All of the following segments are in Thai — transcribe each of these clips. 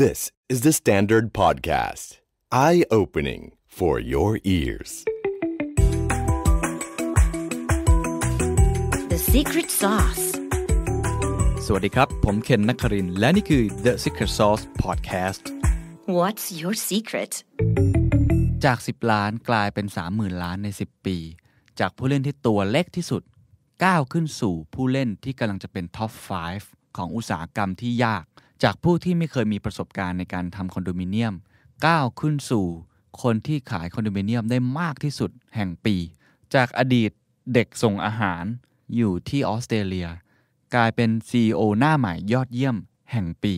This is the Standard Podcast. Eye-opening for your ears. The Secret Sauce. สวัสดีครับ ผม เคนนักคารินและนี่คือ The Secret Sauce Podcast What's your secret จาก 10 ล้านกลายเป็น30,000ล้านใน 10 ปี จากผู้เล่นที่ตัวเล็กที่สุดก้าวขึ้นสู่ ผู้เล่นที่กำลังจะเป็นท็อป5ของอุตสาหกรรมที่ยากจากผู้ที่ไม่เคยมีประสบการณ์ในการทำคอนโดมิเนียมก้าวขึ้นสู่ คนที่ขายคอนโดมิเนียมได้มากที่สุดแห่งปี จากอดีตเด็กส่งอาหาร อยู่ที่ออสเตรเลียกลายเป็น CEO หน้าใหม่ยอดเยี่ยม แห่งปี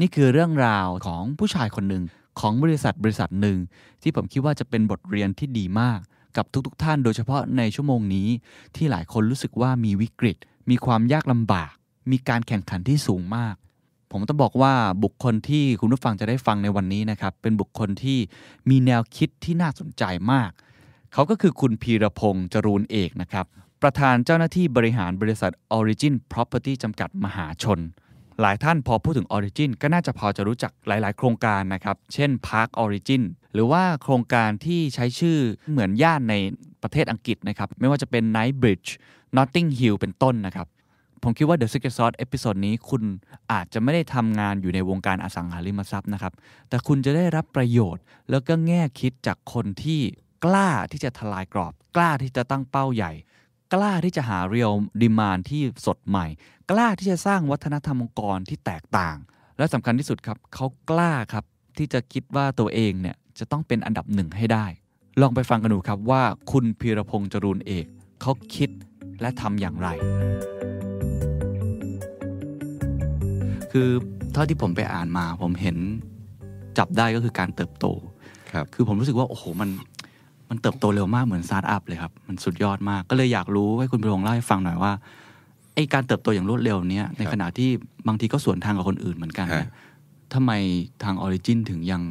นี่คือเรื่องราวของผู้ชายคนหนึ่งของบริษัทบริษัทหนึ่งที่ผมคิดว่าจะเป็นบทเรียนที่ดีมากกับทุกๆทท่าน โดยเฉพาะในชั่วโมงนี้ที่หลายคนรู้สึกว่ามีวิกฤต มีความยากลำบาก มีการแข่งขันที่สูงมากผมต้องบอกว่าบุคคลที่คุณผู้ฟังจะได้ฟังในวันนี้นะครับ เป็นบุคคลที่มีแนวคิดที่น่าสนใจมาก เขาก็คือคุณพีรพงศ์จรูนเอกนะครับ ประธานเจ้าหน้าที่บริหารบริษัท Origin Property จำกัดมหาชน หลายท่านพอพูดถึง Origin ก็น่าจะพอจะรู้จักหลายๆ โครงการนะครับ เช่น Park Origin หรือว่าโครงการที่ใช้ชื่อเหมือนย่านในประเทศอังกฤษนะครับไม่ว่าจะเป็น k n i g h t b r i d g e Notting Hill เป็นต้นนะครับผมคิดว่า The Secret Sauce เอพิโซดนี้ คุณอาจจะไม่ได้ทำงานอยู่ในวงการอสังหาริมทรัพย์นะครับ แต่คุณจะได้รับประโยชน์ แล้วก็แง่คิดจากคนที่กล้าที่จะทลายกรอบ กล้าที่จะตั้งเป้าใหญ่ กล้าที่จะหาเรียลดิมานที่สดใหม่ กล้าที่จะสร้างวัฒนธรรมองค์กรที่แตกต่าง และสำคัญที่สุดครับเขากล้าครับ ที่จะคิดว่าตัวเองเนี่ยจะต้องเป็นอันดับหนึ่งให้ได้ ลองไปฟังกันดูครับว่าคุณพีรพงษ์จรูนเอกเขาคิดและทำอย่างไรคือเท่าที่ผมไปอ่านมาผมเห็นจับได้ก็คือการเติบโตครับคือผมรู้สึกว่า โอ้โหมันมันเติบโตเร็วมากเหมือนสตาร์ทอัพเลยครับ มันสุดยอดมาก ก็เลยอยากรู้ให้คุณพงษ์งเล่าให้ฟังหน่อยว่า ไอการเติบโตอย่างรวดเร็วเนี้ยในขณะที่บางทีก็สวนทางกับคนอื่นเหมือนกันทำไมทางออริจินถึงยัง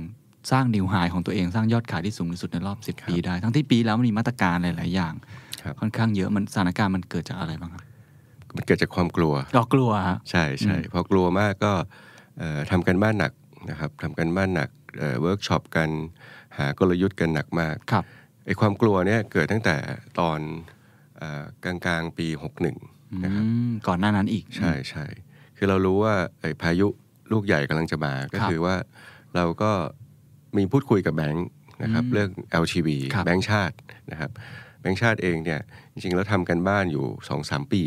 สร้างนิวไฮของตัวเองสร้างยอดขายที่สูงที่สุดในรอบสิบปีได้ทั้งที่ปีแล้วมันมีมาตรการหลายๆอย่างค่อนข้างเยอะมันสถานการณ์มันเกิดจากอะไรบ้างครับมันเกิดจากความกลัวเรากลัวใช่ใช่พอกลัวมากก็ทำกันบ้านหนักนะครับทำกันบ้านหนักเวิร์กช็อปกันหากลยุทธ์กันหนักมากครับไอ้ความกลัวเนี่ยเกิดตั้งแต่ตอนกลางกลางปีกหนะครับก่อนหน้านั้นอีกใช่ใช่คือเรารู้ว่าไอ้พายุลูกใหญ่กำลังจะมา ก็คือว่าเราก็มีพูดคุยกับแบงค์นะครับเรื่อง LCB แบงค์ชาตินะครับบงค์ชาติเองเนี่ย จริงๆแล้วทำกันบ้านอยู่สองสามปี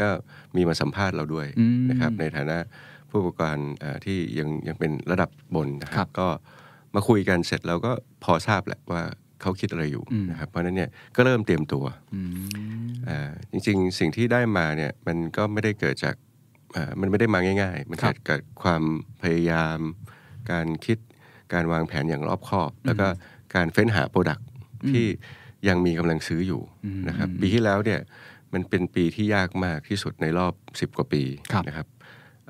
ก็มีมาสัมภาษณ์เราด้วยนะครับในฐานะผู้ประกอบการที่ยังยังเป็นระดับบนนะครับ ก็มาคุยกันเสร็จเราก็พอทราบแหละว่าเขาคิดอะไรอยู่นะครับเพราะนั้นเนี่ย ก็เริ่มเตรียมตัว จริงๆ สิ่งที่ได้มาเนี่ย มันก็ไม่ได้เกิดจากมันไม่ได้มาง่าย ๆ มันเกิดจากความพยายาม การคิดการวางแผนอย่างรอบคอบแล้วก็การเฟ้นหาโปรดักที่ยังมีกำลังซื้ออยู่นะครับปีที่แล้วเนี่ยมันเป็นปีที่ยากมากที่สุดในรอบ10กว่าปีนะครับ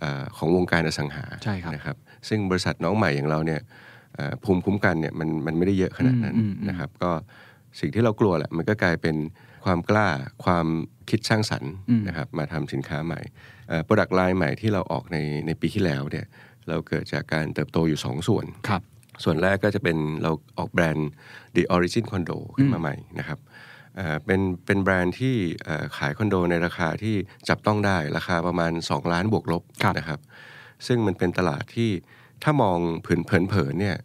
อของวงการอสังหาใช่ครับนะครับ ซึ่งบริษัทน้องใหม่อย่างเราเนี่ยภูมิคุ้มกันเนี่ยมันมันไม่ได้เยอะขนาดนั้นนะครับ ก็สิ่งที่เรากลัวแหละมันก็กลายเป็นความกล้าความคิดสร้างสรรค์นะครับ มาทำสินค้าใหม่โปรดักต์ไลน์ใหม่ที่เราออกในในปีที่แล้วเนี่ยเราเกิดจากการเติบโตอยู่2ส่วนส่วนแรกก็จะเป็นเราออกแบรนด์ The Origin Condo ขึ้นมาใหม่นะครับเป็นเป็นแบรนด์ที่ขายคอนโดในราคาที่จับต้องได้ราคาประมาณ 2 ล้านบวกลบบนะครับซึ่งมันเป็นตลาดที่ถ้ามองผืนเผินเนี่ย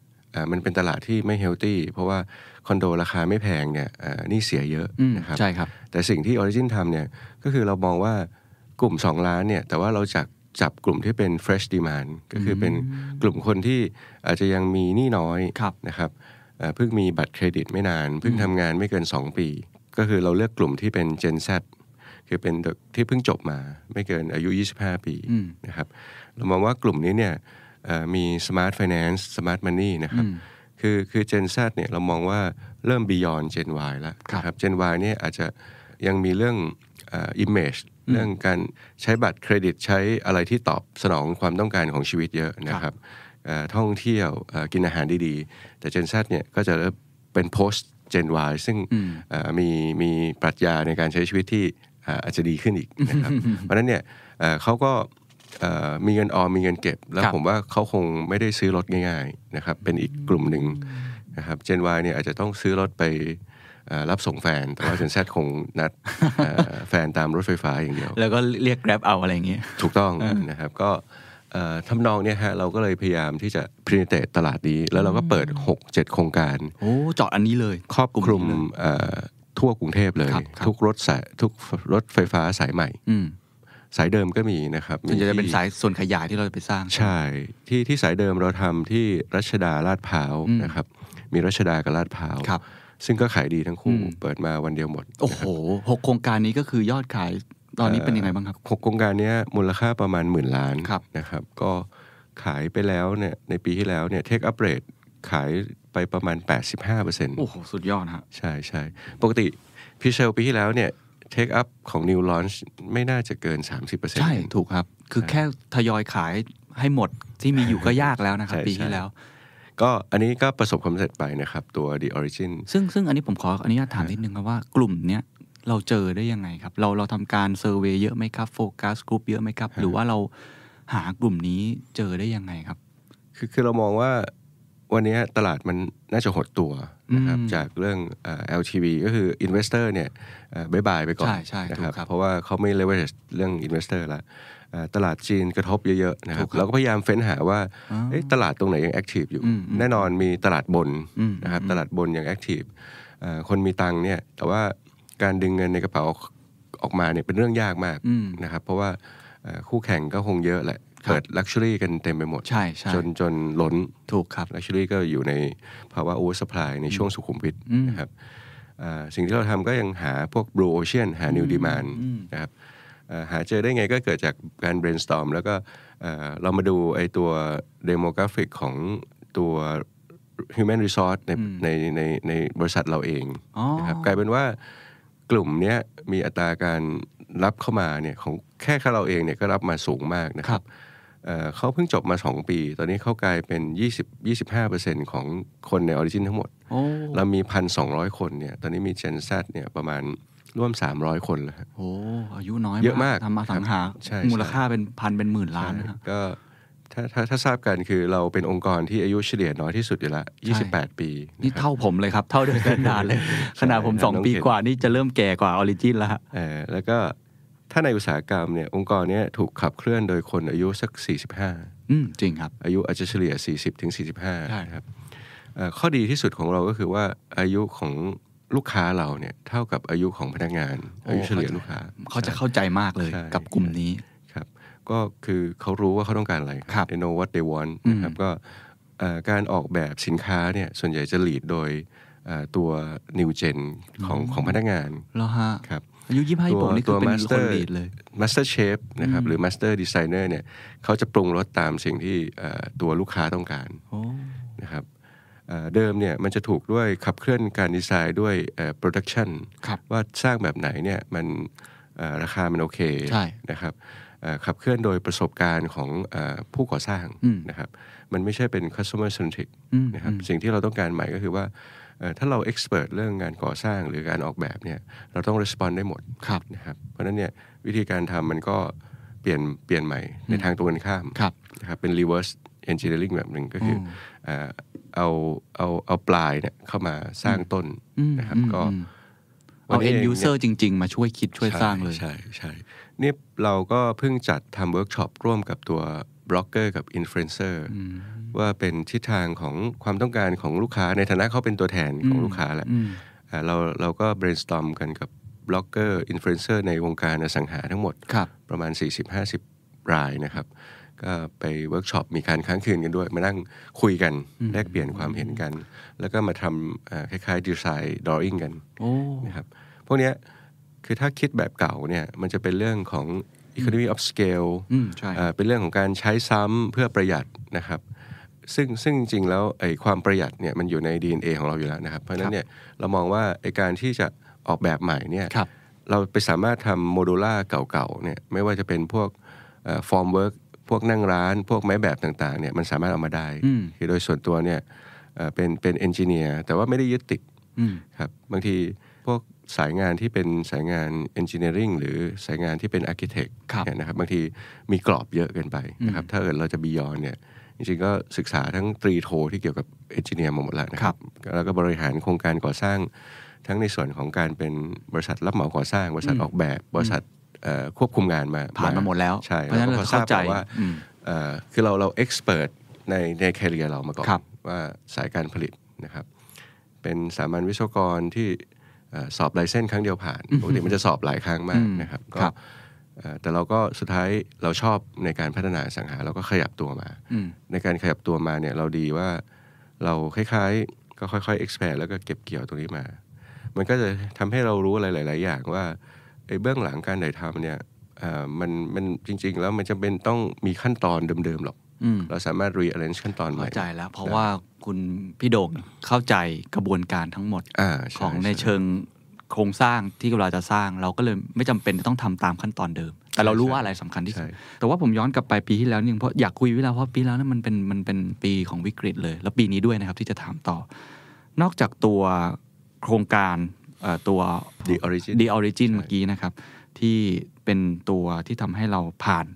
มันเป็นตลาดที่ไม่เฮลตี้เพราะว่า คอนโดราคาไม่แพงเนี่ยนี่เสียเยอะนะครับใช่ครับแต่สิ่งที่ออริจินทำเนี่ย ก็คือเรามองว่ากลุ่ม 2 ล้านเนี่ยแต่ว่าเราจับจับกลุ่มที่เป็น fresh demand ก็คือเป็นกลุ่มคนที่อาจจะยังมีหนี้น้อยนะครับเพิ่งมีบัตรเครดิตไม่นานเพิ่งทำงานไม่เกิน 2 ปี ก็คือเราเลือกกลุ่มที่เป็น Gen Z คือเป็นที่เพิ่งจบมา ไม่เกินอายุ 25 ปีนะครับ เรามองว่ากลุ่มนี้เนี่ยมี Smart Finance Smart Money นะครับ คือคือ Gen Z เนี่ยเรามองว่าเริ่ม beyond Gen Y แล้วครับ Gen Y เนี่ยอาจจะยังมีเรื่องอิมเมจเรื่องการใช้บัตรเครดิตใช้อะไรที่ตอบสนองความต้องการของชีวิตเยอะนะครับรบท่องเที่ยวกินอาหารดีๆแต่เจนซัเนี่ยก็จะเป็นโพสต์เจนวายซึ่งมีมีปรัชญาในการใช้ชีวิตที่อาจจะดีขึ้นอีกนะครับเพราะนั้นเนี่ยเขาก็มีเงินออมมีเงินเก็บ แล้วผมว่าเขาคงไม่ได้ซื้อรถง่ายๆนะครับเป็นอีกกลุ่มหนึ่งนะครับเจนวายเนี่ยอาจจะต้องซื้อรถไปรับส่งแฟน แต่ว่าเจนแซดคงนัดแฟนตามรถไฟฟ้าอย่างเดียวแล้วก็เรียกแกร็บเอาอะไรอย่างเงี้ยถูกต้องนะครับก็ทำนองเนี่ยฮะเราก็เลยพยายามที่จะพรีเตตลาดนี้แล้วเราก็เปิด 6 7 โครงการ โอ้จอดอันนี้เลย ครอบคลุมทั่วกรุงเทพเลย ทุกรถสายทุกรถไฟฟ้าสายใหม่ สายเดิมก็มีนะครับม่นจะเป็นสายส่วนขยายที่เราจะไปสร้าง ใช่ ที่ที่สายเดิมเราทำที่รัชดาลาดพร้าวนะครับ มีรัชดากับลาดพร้าวครับ ซึ่งก็ขายดีทั้งคู่ เปิดมาวันเดียวหมด โอ้โหหกโครงการนี้ก็คือยอดขายตอนนี้เป็นยังไงบ้างครับหกโครงการนี้มูลค่าประมาณหมื่นล้านนะครับก็ขายไปแล้วเนี่ยในปีที่แล้วเนี่ยเทคอัพเรทขายไปประมาณ 85%โอ้โหสุดยอดฮะใช่ใช่ปกติพิเชลปีที่แล้วเนี่ยเทคอัพของนิวลอน c ์ไม่น่าจะเกิน 30%ใช่ถูกครับ คือแค่ทยอยขายให้หมดที่มีอยู่ก็ยากแล้วนะครับ ปีที่แล้ว ก็อันนี้ก็ประสบความสำเร็จไปนะครับ ตัว The Origin ซึ่งซึ่งอันนี้ผมขออนุญาตถามนิดนึงครับว่ากลุ่มเนี้ยเราเจอได้ยังไงครับเราเราทำการเซอร์เวยเยอะไหมครับโฟกัสกลุ่มเยอะไหมครับ หรือว่าเราหากลุ่มนี้เจอได้ยังไงครับคือคือเรามองว่าวันนี้ตลาดมันน่าจะหดตัวนะครับจากเรื่อง LTV ก็คือ Investor เนี่ยบายบายไปก่อนใช่นะครับเพราะว่าเขาไม่ leverage เรื่อง Investor ละตลาดจีนกระทบเยอะๆนะครับเราก็พยายามเฟ้นหาว่าตลาดตรงไหนยังแอคทีฟอยู่แน่นอนมีตลาดบนนะครับตลาดบนยังแอคทีฟคนมีตังเนี่ย แต่ว่าการดึงเงินในกระเป๋าออกมาเนี่ยเป็นเรื่องยากมากนะครับ เพราะว่าคู่แข่งก็คงเยอะแหละ เกิดลักชัวรี่กันเต็มไปหมด ใช่ใชจนจนล้นถูกครับลักชัวรี่ก็อยู่ในภาวะโอเวอร์สปายในช่วงสุขุมวิทนะครับสิ่งที่เราทำก็ยังหาพวกบลูโอเชียนหานิวดีมานนะครับหาเจอได้ไงก็เกิดจากการ brainstorm แล้วก็เรามาดูไอตัวเดโมกราฟิกของตัว human resource ในในในในบริษัทเราเองนะครับกลายเป็นว่ากลุ่มเนี้ยมีอัตราการรับเข้ามาเนี่ยของแค่เราเองเนี่ยก็รับมาสูงมากนะครับ เขาเพิ่งจบมา 2 ปี ตอนนี้เขากลายเป็น20 25ของคนในออริจินทั้งหมดเรามี 1,200 คนเนี่ยตอนนี้มีเจนซัเนี่ยประมาณร่วม 300 คนแล้วโอ้อายุน้อยเยอะมากทำมาสังหา มูลค่าเป็นพันเป็นหมื่นล้านนะก็ถ้าถ้าถ้าทราบกันคือเราเป็นองค์กรที่อายุเฉลี่ยน้อยที่สุดอยู่ละ28 ปี นี่เท่าผมเลยครับ เท่าเดิมนานเลยขนาดผม2ปีกว่านี่จะเริ่มแก่กว่าออริจินแล้วฮะแล้วก็ถ้าในอุตสาหกรรมเนี่ยองค์กรนี้ถูกขับเคลื่อนโดยคนอายุสัก45อืมจริงครับ อายุอาจจะเฉลี่ย40 ถึง 45ใช่ครับข้อดีที่สุดของเราก็คือว่าอายุของลูกค้าเราเนี่ยเท่ากับอายุของพนักงาน อายุเฉลี่ยลูกค้าเขาจะเข้าใจมากเลยกับกลุ่มนี้ก็คือเขารู้ว่าเขาต้องการอะไร they know what they want นะครับ ก็การออกแบบสินค้าเนี่ยส่วนใหญ่จะหลีดโดยตัวนิวเจนของของพนักงานแล้วฮะครับอายุยี่ห้ายี่หกนี่คืเป็นคนดีเลยมาสเตอร์เชฟนะครับ หรือมาสเตอร์ดีไซเนอร์เนี่ยเขาจะปรุงรสตามสิ่งที่ตัวลูกค้าต้องการนะครับเดิมเนี่ยมันจะถูกด้วยขับเคลื่อนการดีไซน์ด้วยโปรดักชันว่าสร้างแบบไหนเนี่ยมันราคามันโอเคนะครับขับเคลื่อนโดยประสบการณ์ของผู้ก่อสร้างนะครับมันไม่ใช่เป็น customer centric นะครับสิ่งที่เราต้องการใหม่ก็คือว่าถ้าเรา expert เรื่องงานก่อสร้างหรือการออกแบบเนี่ยเราต้อง respond ได้หมดนะครับ เพราะนั้นเนี่ยวิธีการทำมันก็เปลี่ยนเปลี่ยนใหม่ในทางตัวข้ามนะครับเป็น reverse engineering แบบหนึ่งก็คือ เอาเอาเอาปลายเนี่ยเข้ามาสร้างต้นนะครับก็เอาเอ็นยูเซอร์จริง ๆ มาช่วยคิด ช่วยสร้างเลยใช่ใช่ใชนี่เราก็เพิ่งจัดทำเวิร์กช็อปร่วมกับตัวบล็อกเกอร์กับอินฟลูเอนเซอร์ว่าเป็นทิศทางของความต้องการของลูกค้า ในฐานะเขาเป็นตัวแทนของลูกค้าแหละเราเราก็เบรนสตอมกันกับบล็อกเกอร์อินฟลูเอนเซอร์ในวงการอสังหาทั้งหมด ประมาณ 40-50 รายนะครับก็ไปเวิร์กช็อปมีการค้างคืนกันด้วย มานั่งคุยกันแลกเปลี่ยนความเห็นกัน แล้วก็มาทำคล้ายๆดีไซน์ดรออิ่งกันนะครับพวกนี้คือถ้าคิดแบบเก่าเนี่ยมันจะเป็นเรื่องของ economy of scale เป็นเรื่องของการใช้ซ้ำเพื่อประหยัดนะครับซึ่งซึ่งจริงแล้วไอ้ความประหยัดเนี่ยมันอยู่ใน DNA ของเราอยู่แล้วนะครับ เพราะะนั้นเนี่ยเรามองว่าไอ้การที่จะออกแบบใหม่เนี่ยรเราไปสามารถทำโมดูล่าเก่าๆเนี่ยไม่ว่าจะเป็นพวกฟอร์มเวิร์กพวกนั่งร้าน พวกไม้แบบต่างๆเนี่ยมันสามารถเอามาได้คือโดยส่วนตัวเนี่ยเป็นเป็นเอนจิเนียร์แต่ว่าไม่ได้ยึดติดครับ บางทีพวกสายงานที่เป็นสายงานเอนจิเนียริงหรือสายงานที่เป็นอาร์เคเต็กเนี่ยนะครับบางทีมีกรอบเยอะเกินไปนะครับถ้าเกิดเราจะบียอนเนี่ยจริงๆก็ศึกษาทั้งตรีโทที่เกี่ยวกับเอนจิเนียร์มาหมดแล้วนะครับ แล้วก็บริหารโครงการก่อสร้าง ทั้งในส่วนของการเป็นบริษัทรับเหมาก่อสร้างบริษัทออกแบบบริษัทควบคุมงานมาผ่านมาหมดแล้วใช่เพราะฉะนั้นเราเข้าใจว่าคือเราเราเอ็กซ์เพรสในในแคริเอร์เรามาก่อนว่าสายการผลิตนะครับเป็นสามัญวิศวกรที่สอบไลเซนครั้งเดียวผ่านปกติมันจะสอบหลายครั้งมากนะครับก็แต่เราก็สุดท้ายเราชอบในการพัฒนาสังหาเราก็ขยับตัวมา ในการขยับตัวมาเนี่ยเราดีว่าเราคล้าย ๆก็ค่อยๆ expand แล้วก็เก็บเกี่ยวตรงนี้มา มันก็จะทำให้เรารู้อะไรหลายๆอย่างว่าเบื้องหลังการถ่ายทำเนี่ยมันมันจริงๆ แล้วมันจะเป็นต้องมีขั้นตอนเดิมๆหรอก เราสามารถรีอะเรนจ์ขั้นตอนใหม่เข้าใจแล้ว เพราะว่าคุณพี่โด่งเข้าใจกระบวนการทั้งหมดอของในเชิงโครงสร้างที่เราจะสร้างเราก็เลยไม่จำเป็นต้องทำตามขั้นตอนเดิม แต่เรารู้ว่าอะไรสำคัญที่สุดแต่ว่าผมย้อนกลับไปปีที่แล้วนึงเพราะอยากคุยวิลาเพราะปี แล้วนั้นมันเป็นมันเป็นปีของวิกฤตเลย แล้วปีนี้ด้วยนะครับ ที่จะถามต่อ นอกจากตัวโครงการตัว The Origin The Origin เมื่อกี้นะครับ ที่เป็นตัวที่ทำให้เราผ่าน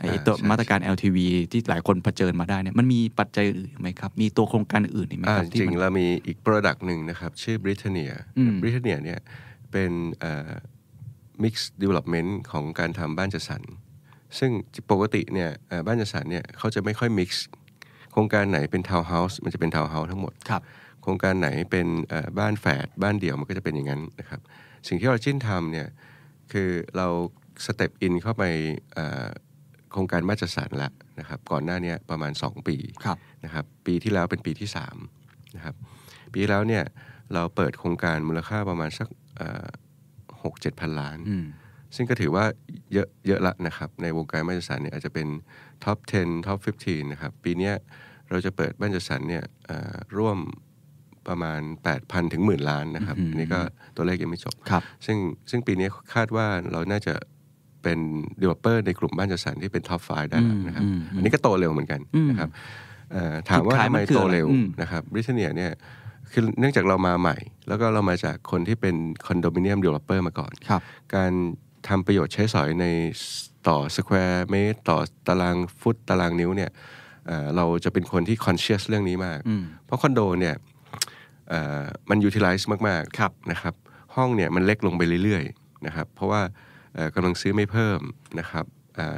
ไอ้ตัวมาตรการ LTV ที่หลายคนเผชิญมาได้เนี่ยมันมีปัจจัยอื่นไหมครับ มีตัวโครงการอื่นอีกไหมครับ จริงเรามีอีก Product หนึ่งนะครับ ชื่อ Britannia b r i t a n n i ยเนี่ยเป็น Mixed Development ของการทำบ้านจัดสรรซึ่งปกติเนี่ยบ้านจัดสรรเนี่ย เขาจะไม่ค่อย Mix โครงการไหนเป็นทาวน์เฮาส์มันจะเป็นทาวน์เฮาส์ทั้งหมดครับโครงการไหนเป็นบ้านแฝดบ้านเดี่ยวมันก็จะเป็นอย่างนั้นนะครับสิ่งที่เราจิ้นทำเนี่ยคือเราสเต็ปอินเข้าไปโครงการมาตรสารละนะครับก่อนหน้านี้ประมาณ 2 ปีนะครับปีที่แล้วเป็นปีที่3นะครับปีแล้วเนี่ยเราเปิดโครงการมูลค่าประมาณสักหกเจ็ดพันล้านซึ่งก็ถือว่าเยอะเยอะละนะครับในวงการมาัดสรรเนี่ยอาจจะเป็นท็อป10ท็อป15นะครับปีนี้เราจะเปิดบ้านจัดสรรเนี่ยร่วมประมาณ 8,000 ถึงหมื่นล้านนะครับอันนี้ก็ตัวเลขยังไม่จบบซึ่งซึ่งปีนี้คาดว่าเราน่าจะเป็นเเดวลอปเปอร์ในกลุ่มบ้านจัดสรรที่เป็นท็อปไฟได้นะครับอันนี้ก็โตเร็วเหมือนกันนะครับถามว่าทำไมโตเร็วนะครับบริเตนเนียเนี่ยคือเนื่องจากเรามาใหม่ แล้วก็เรามาจากคนที่เป็นคอนโดมิเนียมเดเวลลอปเปอร์มาก่อน การทำประโยชน์ใช้สอยในต่อสแควร์เมตรต่อตารางฟุตตารางนิ้วเนี่ยเราจะเป็นคนที่คอนเชียสเรื่องนี้มากเพราะคอนโดเนี่ยมันยูทิลไลซ์มากๆนะครับ ห้องเนี่ยมันเล็กลงไปเรื่อยๆนะครับเพราะว่ากำลังซื้อไม่เพิ่มนะครับ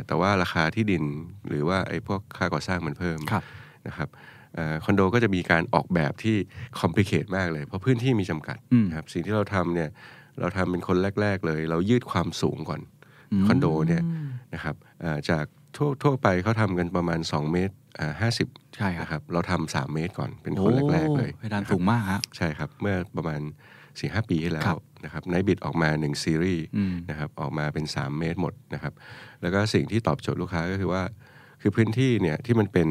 แต่ว่าราคาที่ดินหรือว่าไอ้พวกค่าก่อสร้างมันเพิ่มนะครับคอนโดก็จะมีการออกแบบที่คอมพลีเคทมากเลย เพราะพื้นที่มีจำกัดครับสิ่งที่เราทำเนี่ยเราทำเป็นคนแรก ๆ เลย เรายืดความสูงก่อนคอนโดเนี่ยนะครับจากทั่วไปเขาทำกันประมาณ 2 เมตรห้าสิบใช่ครับ เราทำสามเมตรก่อนเป็นคนแรก ๆ เลยเพดานสูงมากฮะใช่ครับ เมื่อประมาณสี่ห้าปีที่แล้วนะครับไนบิดออกมาหนึ่งซีรีส์นะครับออกมาเป็นสามเมตรหมดนะครับแล้วก็สิ่งที่ตอบโจทย์ลูกค้าก็คือว่าคือพื้นที่เนี่ย ที่มันเป็น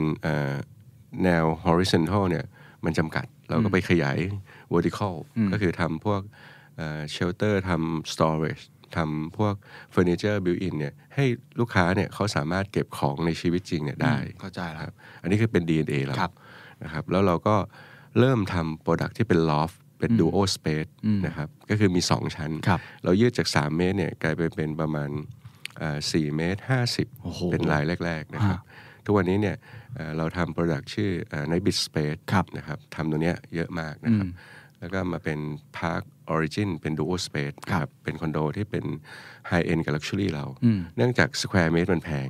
แนว horizontal เนี่ย มันจำกัด เราก็ไปขยาย vertical ก็คือทำพวกเชลเตอร์ทำ storage ทำพวกเฟอร์นิเจอร์บิวอินเนี่ยให้ลูกค้าเนี่ยเขาสามารถเก็บของในชีวิตจริงเนี่ยได้ เข้าใจครับ อันนี้คือเป็น DNA เรานะครับแล้วเราก็เริ่มทำโปรดักที่เป็นลอฟเป็นดูโอสเปซนะครับ ก็คือมี 2 ชั้น เรายืดจาก 3 เมตรเนี่ย กลายไปเป็นประมาณสี่เมตรห้าสิบเป็นลายแรกๆนะครับ ทุกวันนี้เนี่ยเราทำโปรดักชื่อในบิ t s p a c นะครับทำตัวเนี้ยเยอะมากนะครับแล้วก็มาเป็นพาร์ค Origin เป็น d u อ Space ครับเป็นคอนโดที่เป็น High End กับ Luxury เราเนื่องจาก Square m e t e มันแพง